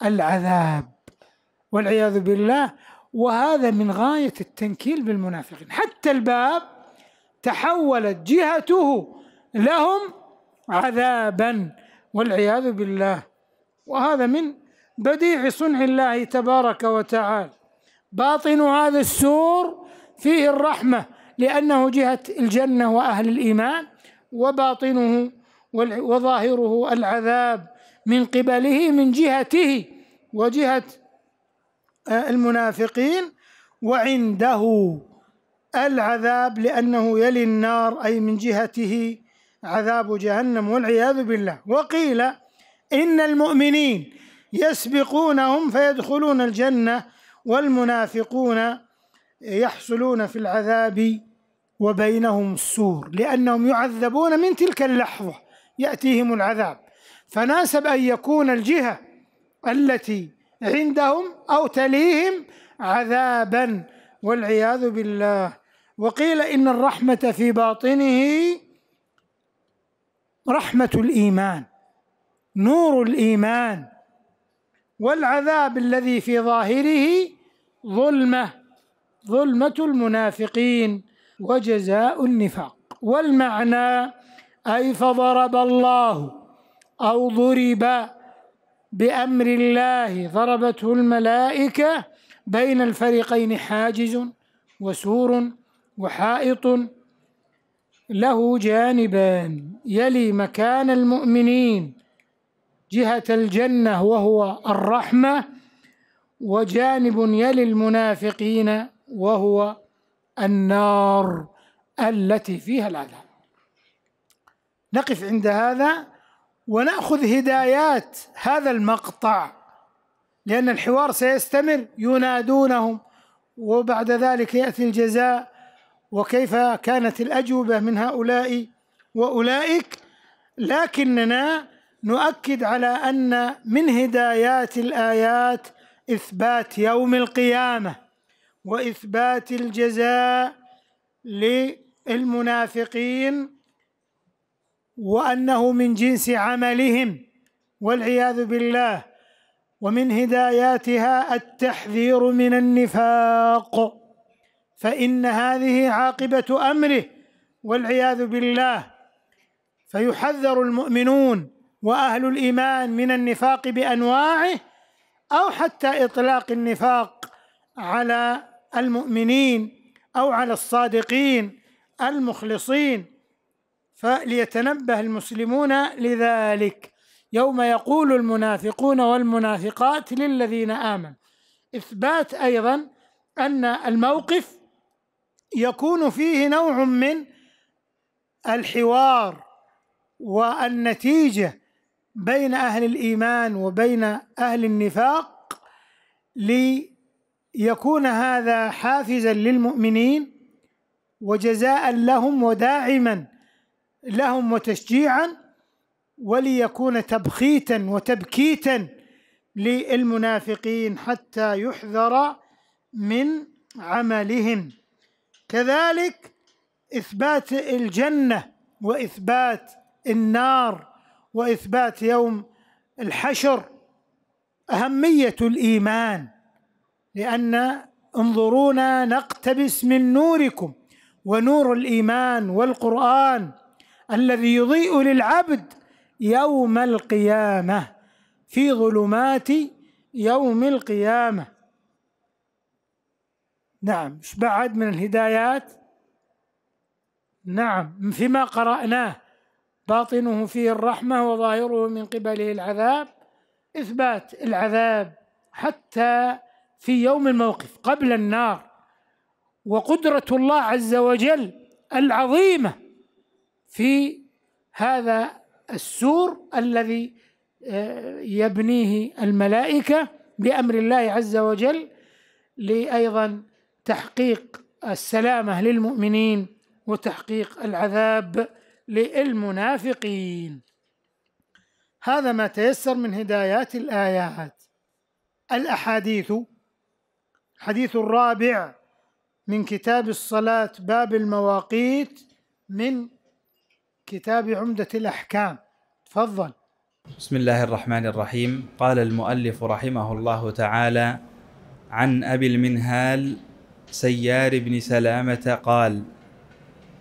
العذاب والعياذ بالله وهذا من غاية التنكيل بالمنافقين حتى الباب تحولت جهته لهم عذابا والعياذ بالله وهذا من بديع صنع الله تبارك وتعالى باطن هذا السور فيه الرحمة لأنه جهة الجنة وأهل الإيمان وباطنه وظاهره العذاب من قبله من جهته وجهة آه، المنافقين وعنده العذاب لأنه يلي النار أي من جهته عذاب جهنم والعياذ بالله وقيل إن المؤمنين يسبقونهم فيدخلون الجنة والمنافقون يحصلون في العذاب وبينهم السور لأنهم يعذبون من تلك اللحظة يأتيهم العذاب فناسب أن يكون الجهة التي عندهم أو تليهم عذابا والعياذ بالله وقيل إن الرحمة في باطنه رحمة الإيمان نور الإيمان والعذاب الذي في ظاهره ظلمة ظلمة المنافقين وجزاء النفاق والمعنى أي فضرب الله أو ضرب بأمر الله ضربته الملائكة بين الفريقين حاجز وسور وحائط له جانبان يلي مكان المؤمنين جهة الجنة وهو الرحمة وجانب يلي المنافقين وهو النار التي فيها العذاب نقف عند هذا وناخذ هدايات هذا المقطع لان الحوار سيستمر ينادونهم وبعد ذلك ياتي الجزاء وكيف كانت الاجوبه من هؤلاء واولئك لكننا نؤكد على ان من هدايات الايات اثبات يوم القيامه واثبات الجزاء للمنافقين وانه من جنس عملهم والعياذ بالله ومن هداياتها التحذير من النفاق فان هذه عاقبه امره والعياذ بالله فيحذر المؤمنون واهل الايمان من النفاق بانواعه او حتى اطلاق النفاق على المؤمنين او على الصادقين المخلصين فليتنبه المسلمون لذلك يوم يقول المنافقون والمنافقات للذين امنوا اثبات ايضا ان الموقف يكون فيه نوع من الحوار والنتيجه بين أهل الإيمان وبين أهل النفاق ليكون هذا حافزا للمؤمنين وجزاء لهم وداعما لهم وتشجيعا وليكون تبخيتا وتبكيتا للمنافقين حتى يحذر من عملهم كذلك اثبات الجنه واثبات النار واثبات يوم الحشر اهميه الايمان لان انظرونا نقتبس من نوركم ونور الايمان والقران الذي يضيء للعبد يوم القيامه في ظلمات يوم القيامه نعم ايش بعد من الهدايات نعم فيما قراناه باطنه فيه الرحمه وظاهره من قبله العذاب اثبات العذاب حتى في يوم الموقف قبل النار وقدره الله عز وجل العظيمه في هذا السور الذي آه، يبنيه الملائكه بامر الله عز وجل لايضا تحقيق السلامه للمؤمنين وتحقيق العذاب للمنافقين هذا ما تيسر من هدايات الآيات الأحاديث حديث الرابع من كتاب الصلاة باب المواقيت من كتاب عمدة الأحكام تفضل بسم الله الرحمن الرحيم قال المؤلف رحمه الله تعالى عن أبي المنهال سيار بن سلامة قال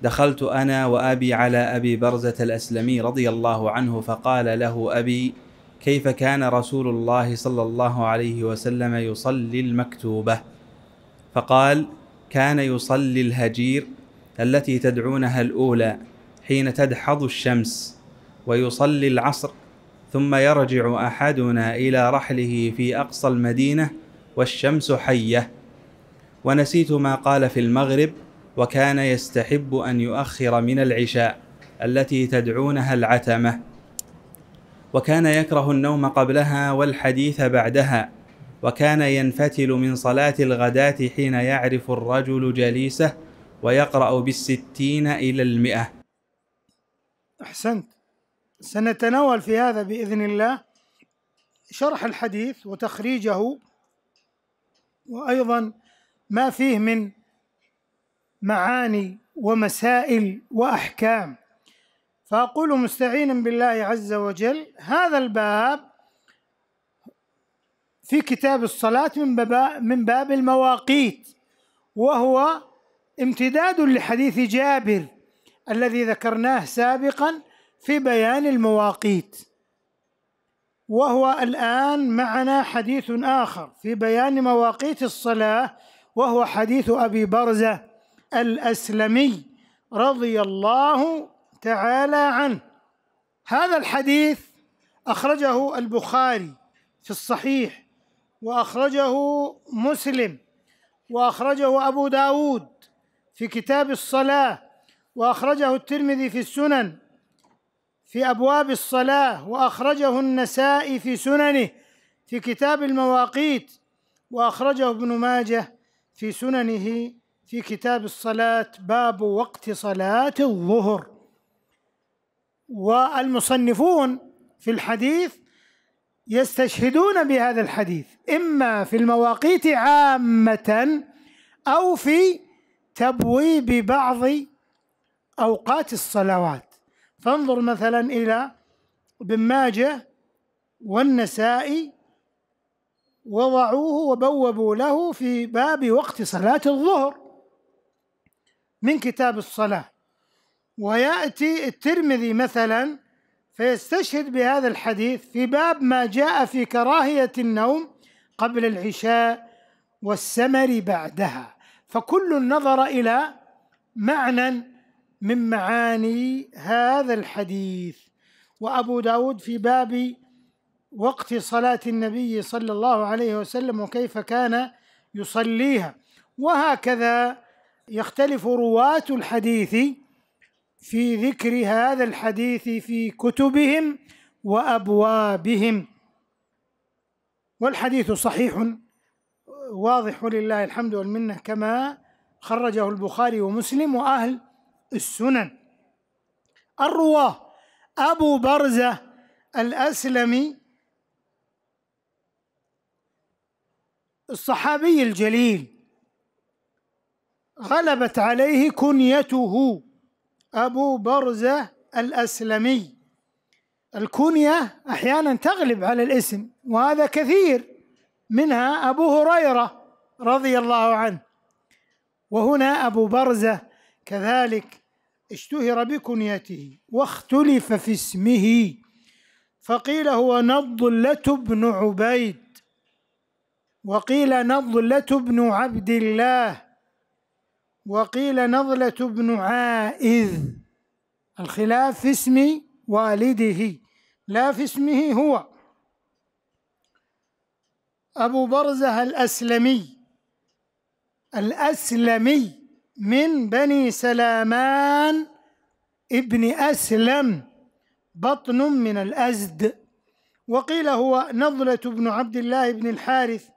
دخلت انا وابي على ابي برزه الاسلمي رضي الله عنه فقال له ابي كيف كان رسول الله صلى الله عليه وسلم يصلي المكتوبه فقال كان يصلي الهجير التي تدعونها الاولى حين تدحض الشمس ويصلي العصر ثم يرجع احدنا الى رحله في اقصى المدينه والشمس حيه ونسيت ما قال في المغرب وكان يستحب أن يؤخر من العشاء التي تدعونها العتمة وكان يكره النوم قبلها والحديث بعدها وكان ينفتل من صلاة الغداة حين يعرف الرجل جليسه ويقرأ بالستين إلى المئة أحسنت سنتناول في هذا بإذن الله شرح الحديث وتخريجه وأيضا ما فيه من معاني ومسائل واحكام فاقول مستعينا بالله عز وجل هذا الباب في كتاب الصلاه من باب من باب المواقيت وهو امتداد لحديث جابر الذي ذكرناه سابقا في بيان المواقيت وهو الان معنا حديث اخر في بيان مواقيت الصلاه وهو حديث ابي برزه الأسلمي رضي الله تعالى عنه هذا الحديث أخرجه البخاري في الصحيح وأخرجه مسلم وأخرجه أبو داود في كتاب الصلاة وأخرجه الترمذي في السنن في أبواب الصلاة وأخرجه النسائي في سننه في كتاب المواقيت وأخرجه ابن ماجه في سننه في كتاب الصلاة باب وقت صلاة الظهر والمصنفون في الحديث يستشهدون بهذا الحديث إما في المواقيت عامة أو في تبويب بعض أوقات الصلوات فانظر مثلا إلى ابن ماجه والنسائي وضعوه وبوبوا له في باب وقت صلاة الظهر من كتاب الصلاة ويأتي الترمذي مثلا فيستشهد بهذا الحديث في باب ما جاء في كراهية النوم قبل العشاء والسمر بعدها فكل نظر إلى معنى من معاني هذا الحديث وأبو داود في باب وقت صلاة النبي صلى الله عليه وسلم وكيف كان يصليها وهكذا يختلف رواة الحديث في ذكر هذا الحديث في كتبهم وابوابهم والحديث صحيح واضح ولله الحمد والمنه كما خرجه البخاري ومسلم واهل السنن الرواه ابو برزه الاسلمي الصحابي الجليل غلبت عليه كنيته أبو برزة الأسلمي الكنية أحيانا تغلب على الاسم وهذا كثير منها أبو هريرة رضي الله عنه وهنا أبو برزة كذلك اشتهر بكنيته واختلف في اسمه فقيل هو نضلة بن عبيد وقيل نضلة بن عبد الله وقيل نضلة بن عائذ الخلاف في اسم والده لا في اسمه هو أبو برزة الأسلمي الأسلمي من بني سلامان ابن أسلم بطن من الأزد وقيل هو نضلة بن عبد الله بن الحارث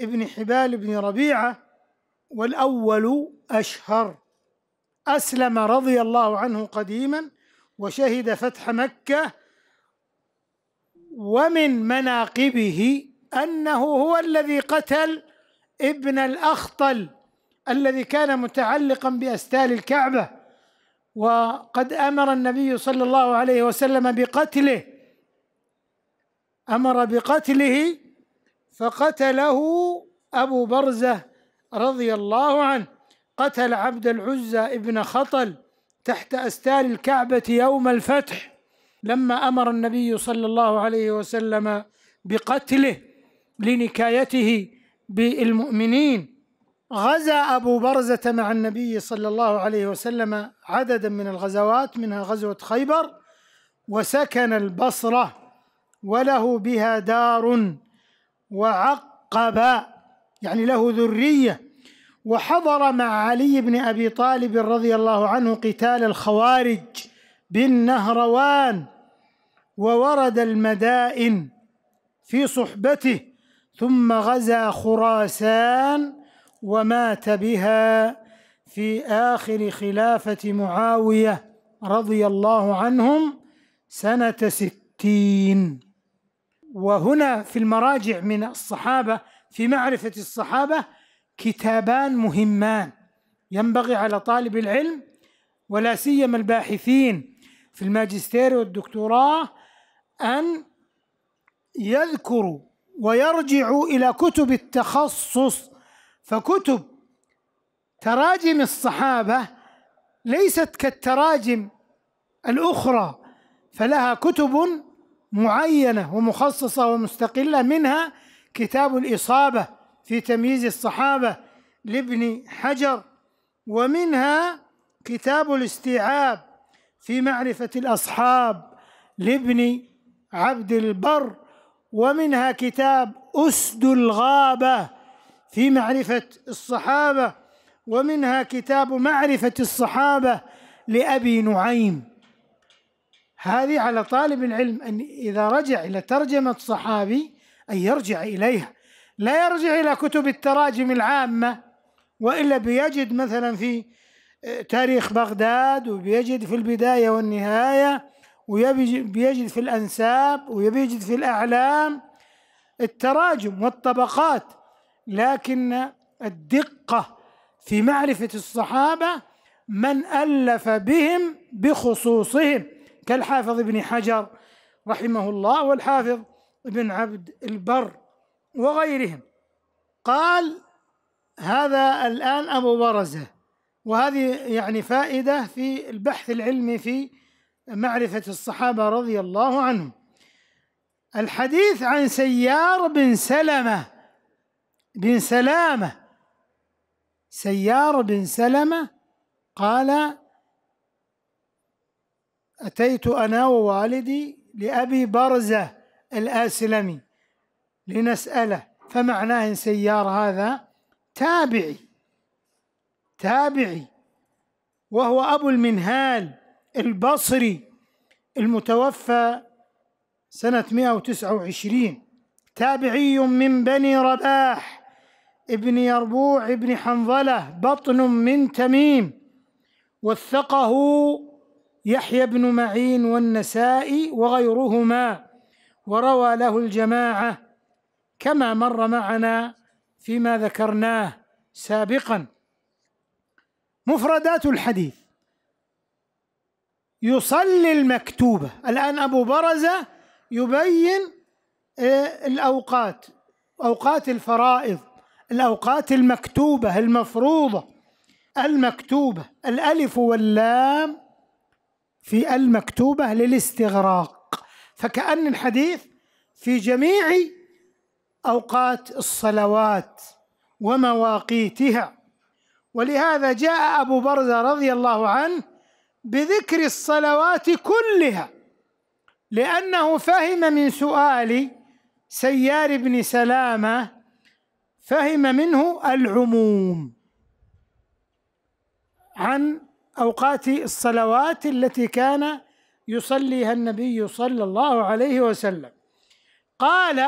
ابن حبال بن ربيعة والاول اشهر اسلم رضي الله عنه قديما وشهد فتح مكه ومن مناقبه انه هو الذي قتل ابن الاخطل الذي كان متعلقا باستال الكعبه وقد امر النبي صلى الله عليه وسلم بقتله امر بقتله فقتله ابو برزه رضي الله عنه قتل عبد العزى ابن خطل تحت استار الكعبه يوم الفتح لما امر النبي صلى الله عليه وسلم بقتله لنكايته بالمؤمنين غزا ابو برزه مع النبي صلى الله عليه وسلم عددا من الغزوات منها غزوه خيبر وسكن البصره وله بها دار وعقب يعني له ذرية وحضر مع علي بن أبي طالب رضي الله عنه قتال الخوارج بالنهروان وورد المدائن في صحبته ثم غزا خراسان ومات بها في آخر خلافة معاوية رضي الله عنهم سنة ستين وهنا في المراجع من الصحابة في معرفة الصحابة كتابان مهمان ينبغي على طالب العلم ولا سيما الباحثين في الماجستير والدكتوراه أن يذكروا ويرجعوا إلى كتب التخصص فكتب تراجم الصحابة ليست كالتراجم الأخرى فلها كتب معينة ومخصصة ومستقلة منها كتاب الإصابة في تمييز الصحابة لابن حجر ومنها كتاب الاستيعاب في معرفة الأصحاب لابن عبد البر ومنها كتاب أسد الغابة في معرفة الصحابة ومنها كتاب معرفة الصحابة لأبي نعيم هذه على طالب العلم أن إذا رجع إلى ترجمة صحابي أن يرجع إليها لا يرجع إلى كتب التراجم العامة وإلا بيجد مثلا في آه، تاريخ بغداد وبيجد في البداية والنهاية وبيجد في الأنساب وبيجد في الأعلام التراجم والطبقات لكن الدقة في معرفة الصحابة من ألف بهم بخصوصهم كالحافظ ابن حجر رحمه الله والحافظ ابن عبد البر وغيرهم قال هذا الآن أبو برزة وهذه يعني فائدة في البحث العلمي في معرفة الصحابة رضي الله عنهم الحديث عن سيار بن سلمة بن سلامة سيار بن سلمة قال أتيت أنا ووالدي لأبي برزة الآسلمي لنسأله فمعناه إن سيار هذا تابعي تابعي وهو أبو المنهال البصري المتوفى سنة 129 تابعي من بني رباح ابن يربوع ابن حنظلة بطن من تميم وثقه يحيى بن معين والنسائي وغيرهما وروى له الجماعة كما مر معنا فيما ذكرناه سابقا مفردات الحديث يصلي المكتوبة الآن أبو برزة يبين آه، الأوقات أوقات الفرائض الأوقات المكتوبة المفروضة المكتوبة الألف واللام في المكتوبة للاستغراق فكأن الحديث في جميع أوقات الصلوات ومواقيتها ولهذا جاء أبو برزة رضي الله عنه بذكر الصلوات كلها لأنه فهم من سؤال سيار بن سلامة فهم منه العموم عن أوقات الصلوات التي كان يصليها النبي صلى الله عليه وسلم قال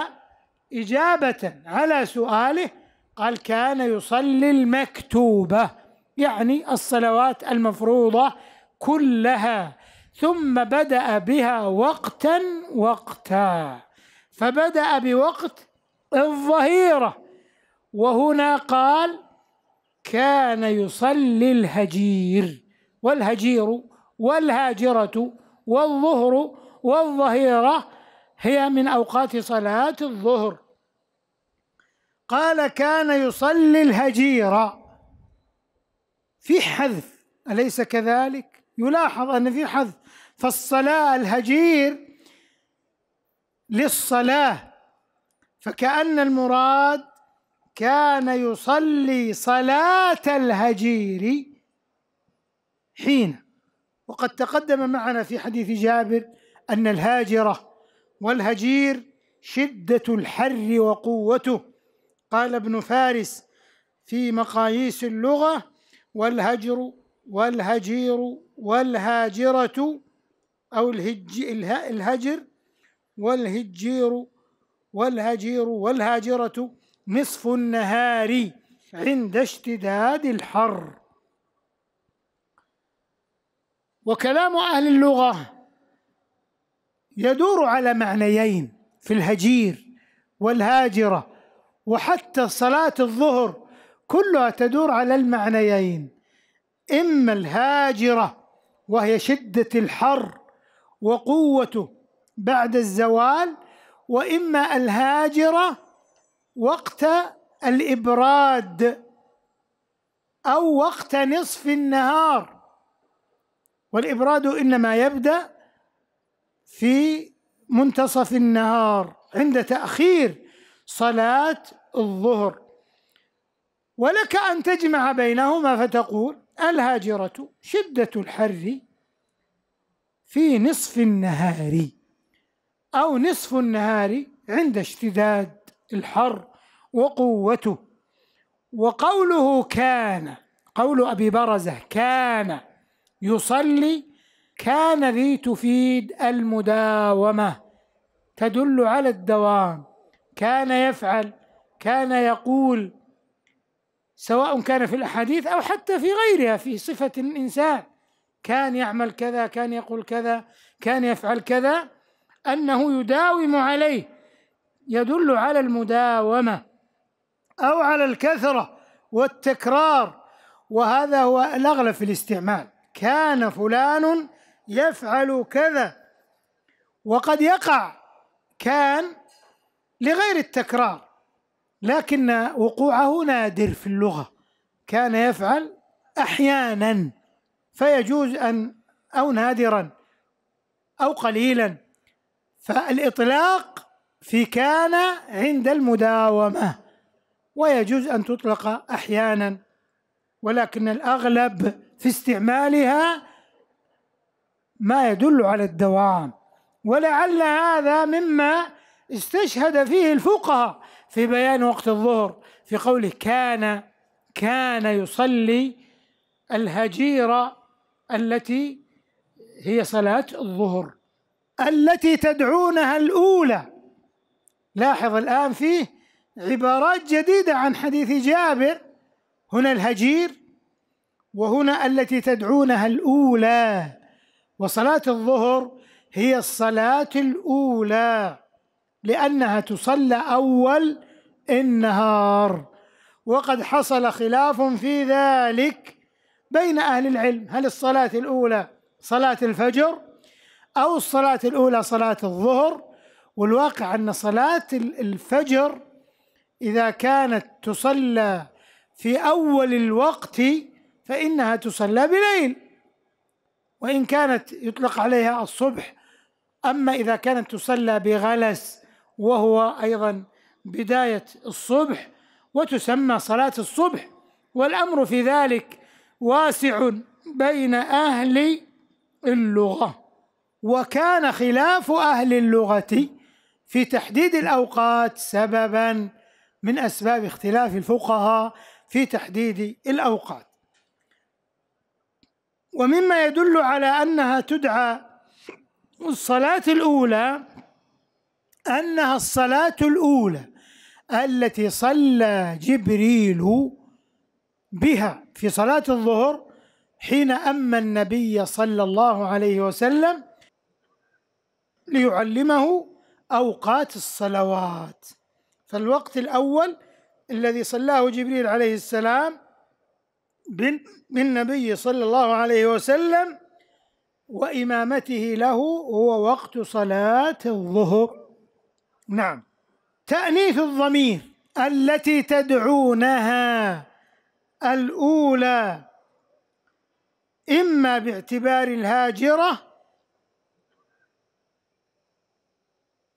إجابة على سؤاله قال كان يصلي المكتوبة يعني الصلوات المفروضة كلها ثم بدأ بها وقتا وقتا فبدأ بوقت الظهيرة وهنا قال كان يصلي الهجير والهجير والهاجرة والظهر والظهيرة هي من أوقات صلاة الظهر قال كان يصلي الهجيرة في حذف أليس كذلك؟ يلاحظ أن في حذف فالصلاة الهجير للصلاة فكأن المراد كان يصلي صلاة الهجير حين وقد تقدم معنا في حديث جابر أن الهاجرة والهجير شدة الحر وقوته قال ابن فارس في مقاييس اللغة والهجر والهجير والهاجرة أو الهج الهجر والهجير والهجير والهاجرة نصف النهار عند اشتداد الحر وكلام اهل اللغه يدور على معنيين في الهجير والهاجره وحتى صلاه الظهر كلها تدور على المعنيين اما الهاجره وهي شده الحر وقوته بعد الزوال واما الهاجره وقت الابراد او وقت نصف النهار والإبراد إنما يبدأ في منتصف النهار عند تأخير صلاة الظهر ولك أن تجمع بينهما فتقول الهاجرة شدة الحر في نصف النهار أو نصف النهار عند اشتداد الحر وقوته وقوله كان قول أبي برزة كان يصلي كان ذي تفيد المداومة تدل على الدوام كان يفعل كان يقول سواء كان في الأحاديث أو حتى في غيرها في صفة الإنسان كان يعمل كذا كان يقول كذا كان يفعل كذا أنه يداوم عليه يدل على المداومة أو على الكثرة والتكرار وهذا هو الأغلب في الاستعمال كان فلان يفعل كذا وقد يقع كان لغير التكرار لكن وقوعه نادر في اللغة كان يفعل أحيانا فيجوز أن أو نادرا أو قليلا فالإطلاق في كان عند المداومة ويجوز أن تطلق أحيانا ولكن الأغلب في استعمالها ما يدل على الدوام ولعل هذا مما استشهد فيه الفقهاء في بيان وقت الظهر في قوله كان كان يصلي الهجيرة التي هي صلاة الظهر التي تدعونها الأولى لاحظ الآن فيه عبارات جديدة عن حديث جابر هنا الهجير وهنا التي تدعونها الاولى وصلاه الظهر هي الصلاه الاولى لانها تصلى اول النهار وقد حصل خلاف في ذلك بين اهل العلم هل الصلاه الاولى صلاه الفجر او الصلاه الاولى صلاه الظهر والواقع ان صلاه الفجر اذا كانت تصلى في اول الوقت فإنها تصلى بليل وإن كانت يطلق عليها الصبح أما إذا كانت تصلى بغلس وهو أيضا بداية الصبح وتسمى صلاة الصبح والأمر في ذلك واسع بين أهل اللغة وكان خلاف أهل اللغة في تحديد الأوقات سببا من أسباب اختلاف الفقهاء في تحديد الأوقات ومما يدل على انها تدعى الصلاه الاولى انها الصلاه الاولى التي صلى جبريل بها في صلاه الظهر حين اما النبي صلى الله عليه وسلم ليعلمه اوقات الصلوات فالوقت الاول الذي صلاه جبريل عليه السلام بالنبي صلى الله عليه وسلم وإمامته له هو وقت صلاة الظهر نعم تأنيث الضمير التي تدعونها الأولى إما باعتبار الهاجرة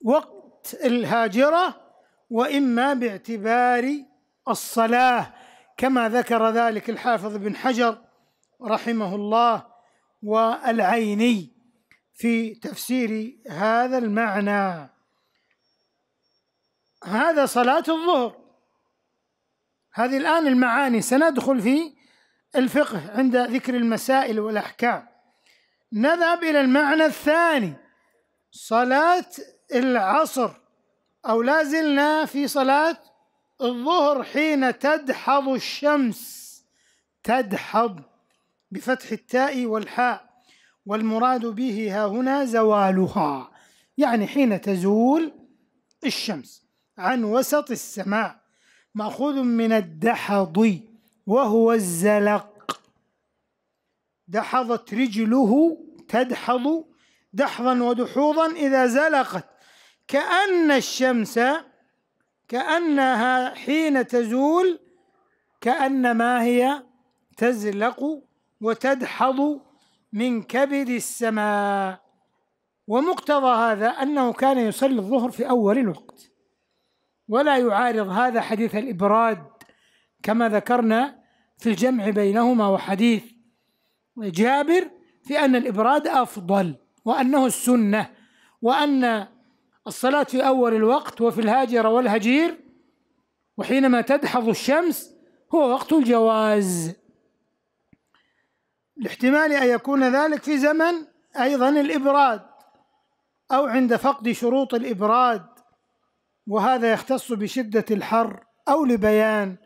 وقت الهاجرة وإما باعتبار الصلاة كما ذكر ذلك الحافظ بن حجر رحمه الله والعيني في تفسير هذا المعنى هذا صلاة الظهر هذه الآن المعاني سندخل في الفقه عند ذكر المسائل والأحكام نذهب إلى المعنى الثاني صلاة العصر أو لا زلنا في صلاة الظهر حين تدحض الشمس تدحض بفتح التاء والحاء والمراد به ها هنا زوالها يعني حين تزول الشمس عن وسط السماء مأخوذ من الدحض وهو الزلق دحضت رجله تدحض دحضا ودحوضا إذا زلقت كأن الشمس كأنها حين تزول كأنما هي تزلق وتدحض من كبد السماء ومقتضى هذا أنه كان يصلي الظهر في أول الوقت ولا يعارض هذا حديث الإبراد كما ذكرنا في الجمع بينهما وحديث جابر في أن الإبراد أفضل وأنه السنة وأن الصلاة في أول الوقت وفي الهاجرة والهجير وحينما تدحض الشمس هو وقت الجواز لاحتمال أن يكون ذلك في زمن أيضا الإبراد أو عند فقد شروط الإبراد وهذا يختص بشدة الحر أو لبيان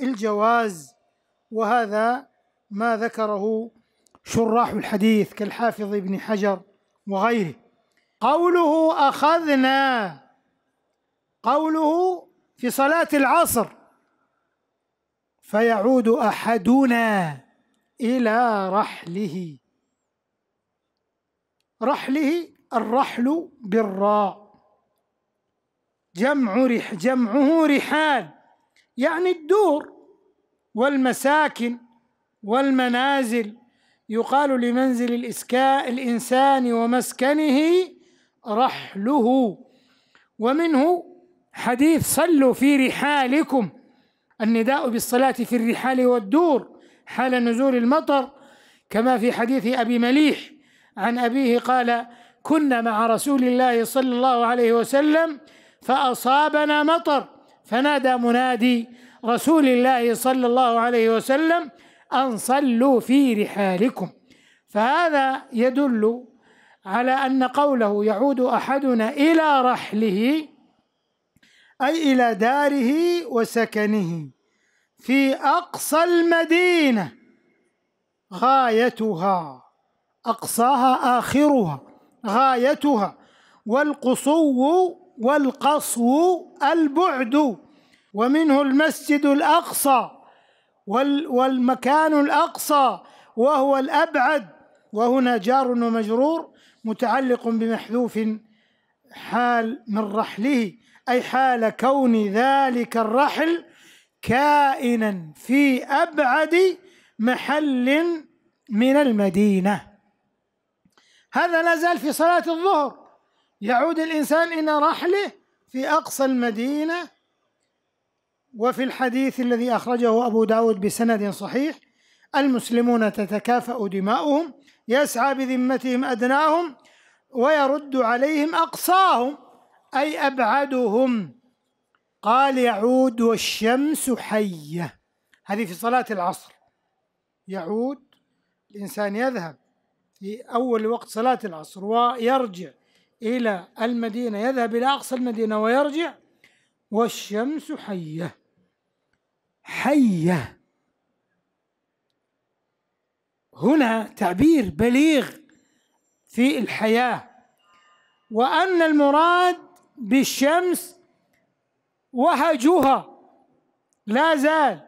الجواز وهذا ما ذكره شراح الحديث كالحافظ ابن حجر وغيره قوله أخذنا قوله في صلاة العصر فيعود أحدنا إلى رحله رحله الرحل بالراء جمع رح جمعه رحال يعني الدور والمساكن والمنازل يقال لمنزل الإسكاء الإنسان ومسكنه رحله ومنه حديث صلوا في رحالكم النداء بالصلاة في الرحال والدور حال نزول المطر كما في حديث أبي مليح عن أبيه قال كنا مع رسول الله صلى الله عليه وسلم فأصابنا مطر فنادى منادي رسول الله صلى الله عليه وسلم أن صلوا في رحالكم فهذا يدل على أن قوله يعود أحدنا إلى رحله أي إلى داره وسكنه في أقصى المدينة غايتها أقصاها آخرها غايتها والقصو والقصو البعد ومنه المسجد الأقصى والمكان الأقصى وهو الأبعد وهنا جار ومجرور متعلق بمحذوف حال من رحله أي حال كون ذلك الرحل كائنا في أبعد محل من المدينة هذا لا زال في صلاة الظهر يعود الإنسان إلى رحله في أقصى المدينة وفي الحديث الذي أخرجه أبو داود بسند صحيح المسلمون تتكافأ دماؤهم يسعى بذمتهم أدناهم ويرد عليهم أقصاهم أي أبعدهم قال يعود والشمس حية هذه في صلاة العصر يعود الإنسان يذهب في أول وقت صلاة العصر ويرجع إلى المدينة يذهب إلى أقصى المدينة ويرجع والشمس حية حية هنا تعبير بليغ في الحياه وان المراد بالشمس وهجها لا زال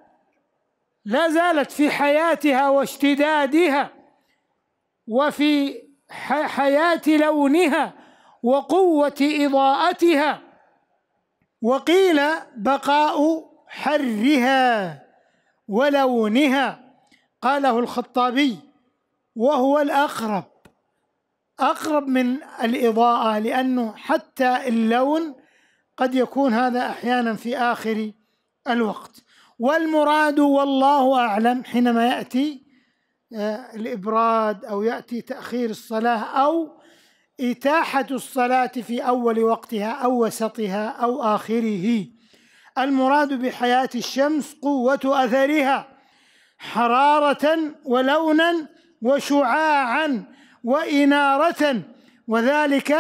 لا زالت في حياتها واشتدادها وفي حياه لونها وقوه اضاءتها وقيل بقاء حرها ولونها قاله الخطابي وهو الأقرب أقرب من الإضاءة لأنه حتى اللون قد يكون هذا أحيانا في آخر الوقت والمراد والله أعلم حينما يأتي آه، الإبراد أو يأتي تأخير الصلاة أو إتاحة الصلاة في أول وقتها أو وسطها أو آخره المراد بحياة الشمس قوة أثرها حرارة ولونا وشعاعا وإنارة وذلك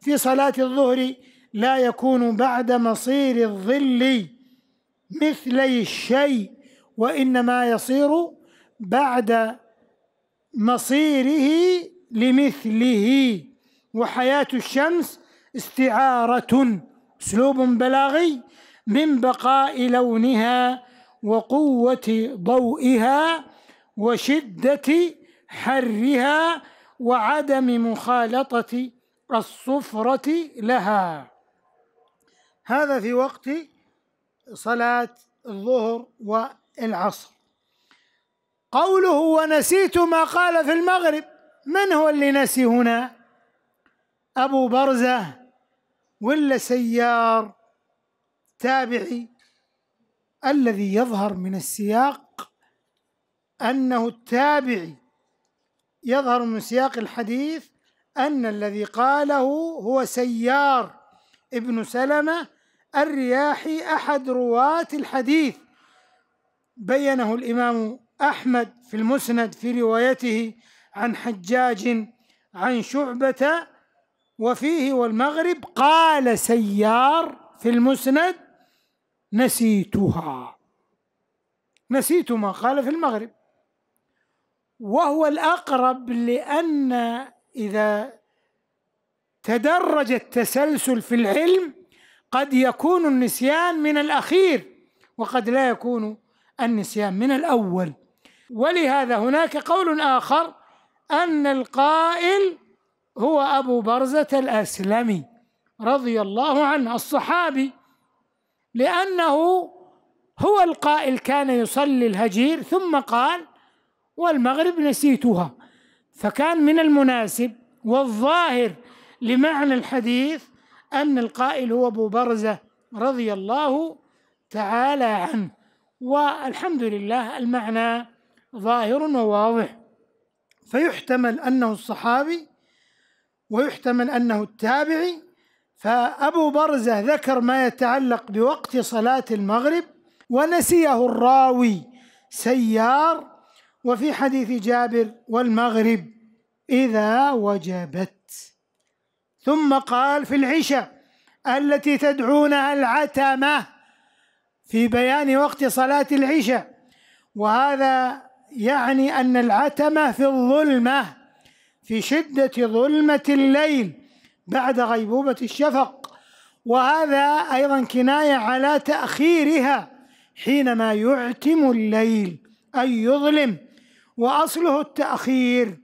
في صلاة الظهر لا يكون بعد مصير الظل مثلي الشيء وإنما يصير بعد مصيره لمثله وحياة الشمس استعارة اسلوب بلاغي من بقاء لونها وقوة ضوئها وشدة حرها وعدم مخالطة الصفرة لها هذا في وقت صلاة الظهر والعصر قوله ونسيت ما قال في المغرب من هو اللي نسي هنا أبو برزة ولا سيار تابعي الذي يظهر من السياق أنه التابعي يظهر من سياق الحديث أن الذي قاله هو سيار ابن سلمة الرياحي أحد رواة الحديث بينه الإمام أحمد في المسند في روايته عن حجاج عن شعبة وفيه والمغرب قال سيار في المسند نسيتها نسيت ما قال في المغرب وهو الأقرب لأن إذا تدرج التسلسل في العلم قد يكون النسيان من الأخير وقد لا يكون النسيان من الأول ولهذا هناك قول آخر أن القائل هو أبو برزة الأسلمي رضي الله عنه الصحابي لأنه هو القائل كان يصلي الهجير ثم قال والمغرب نسيتها فكان من المناسب والظاهر لمعنى الحديث أن القائل هو أبو برزة رضي الله تعالى عنه والحمد لله المعنى ظاهر وواضح فيحتمل أنه الصحابي ويحتمل أنه التابعي فأبو برزة ذكر ما يتعلق بوقت صلاة المغرب ونسيه الراوي سيار وفي حديث جابر والمغرب إذا وجبت ثم قال في العشاء التي تدعونها العتمة في بيان وقت صلاة العشاء وهذا يعني أن العتمة في الظلمة في شدة ظلمة الليل بعد غيبوبة الشفق وهذا أيضا كناية على تأخيرها حينما يعتم الليل أي يظلم وأصله التأخير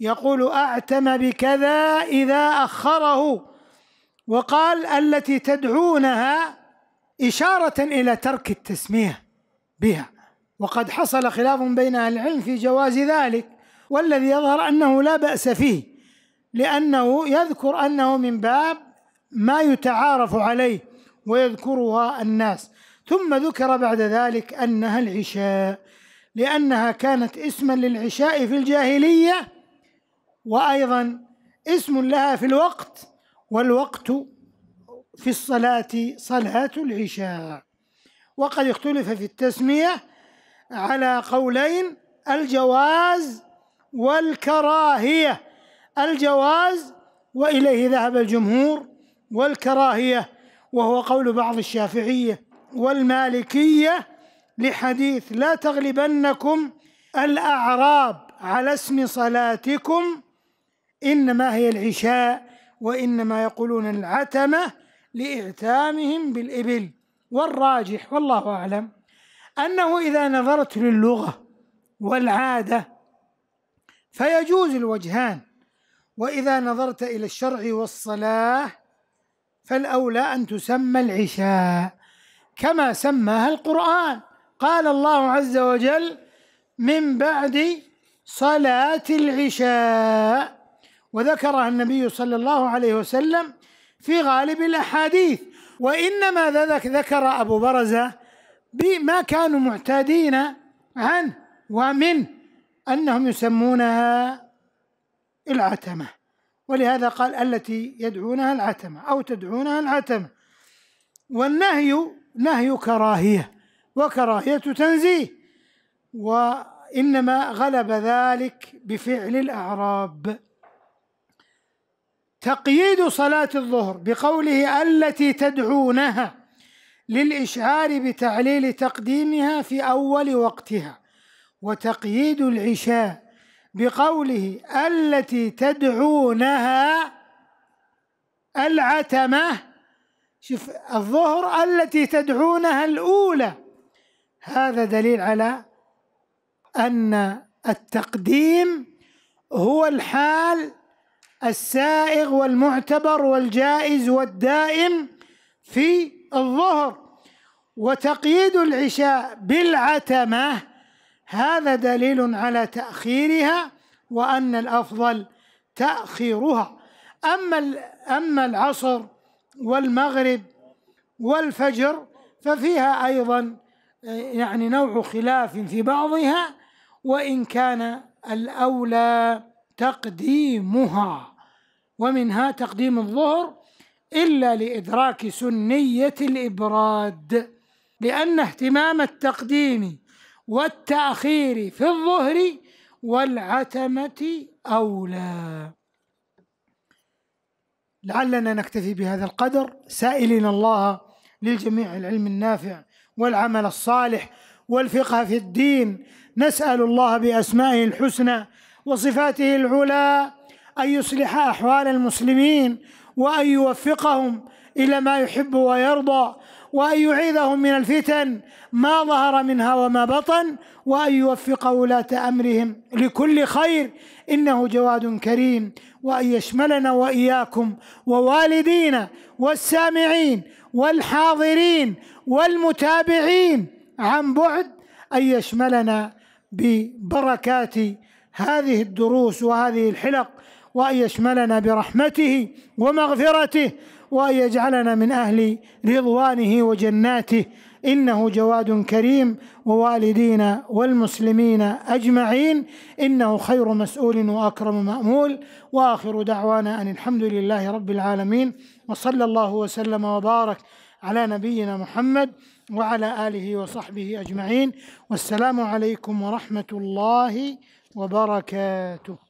يقول أعتم بكذا إذا أخره وقال التي تدعونها إشارة إلى ترك التسمية بها وقد حصل خلاف بين أهل العلم في جواز ذلك والذي يظهر أنه لا بأس فيه لأنه يذكر أنه من باب ما يتعارف عليه ويذكرها الناس ثم ذكر بعد ذلك أنها العشاء لأنها كانت اسما للعشاء في الجاهلية وأيضا اسم لها في الوقت والوقت في الصلاة صلاة العشاء وقد اختلف في التسمية على قولين الجواز والكراهية الجواز واليه ذهب الجمهور والكراهيه وهو قول بعض الشافعيه والمالكيه لحديث لا تغلبنكم الاعراب على اسم صلاتكم انما هي العشاء وانما يقولون العتمه لاعتامهم بالابل والراجح والله اعلم انه اذا نظرت للغه والعاده فيجوز الوجهان واذا نظرت الى الشرع والصلاه فالاولى ان تسمى العشاء كما سماها القران قال الله عز وجل من بعد صلاه العشاء وذكرها النبي صلى الله عليه وسلم في غالب الاحاديث وانما ذلك ذكر ابو برزه بما كانوا معتادين عنه ومن انهم يسمونها العتمة ولهذا قال التي يدعونها العتمة أو تدعونها العتمة والنهي نهي كراهية وكراهية تنزيه وإنما غلب ذلك بفعل الأعراب تقييد صلاة الظهر بقوله التي تدعونها للإشعار بتعليل تقديمها في أول وقتها وتقييد العشاء بقوله التي تدعونها العتمة شوف الظهر التي تدعونها الأولى هذا دليل على أن التقديم هو الحال السائغ والمعتبر والجائز والدائم في الظهر وتقييد العشاء بالعتمه هذا دليل على تأخيرها وأن الأفضل تأخيرها أما أما العصر والمغرب والفجر ففيها أيضا يعني نوع خلاف في بعضها وإن كان الأولى تقديمها ومنها تقديم الظهر إلا لإدراك سنية الإبراد لأن اهتمام التقديم والتأخير في الظهر والعتمة أولى لعلنا نكتفي بهذا القدر سائلين الله للجميع العلم النافع والعمل الصالح والفقه في الدين نسأل الله بأسمائه الحسنى وصفاته العلى أن يصلح أحوال المسلمين وأن يوفقهم إلى ما يحب ويرضى وأن يعيذهم من الفتن ما ظهر منها وما بطن وأن يوفق ولاة أمرهم لكل خير إنه جواد كريم وأن يشملنا وإياكم ووالدينا والسامعين والحاضرين والمتابعين عن بعد أن يشملنا ببركات هذه الدروس وهذه الحلق وأن يشملنا برحمته ومغفرته وأن يجعلنا من أهل رضوانه وجناته إنه جواد كريم ووالدينا والمسلمين أجمعين إنه خير مسؤول وأكرم مأمول وآخر دعوانا أن الحمد لله رب العالمين وصلى الله وسلم وبارك على نبينا محمد وعلى آله وصحبه أجمعين والسلام عليكم ورحمة الله وبركاته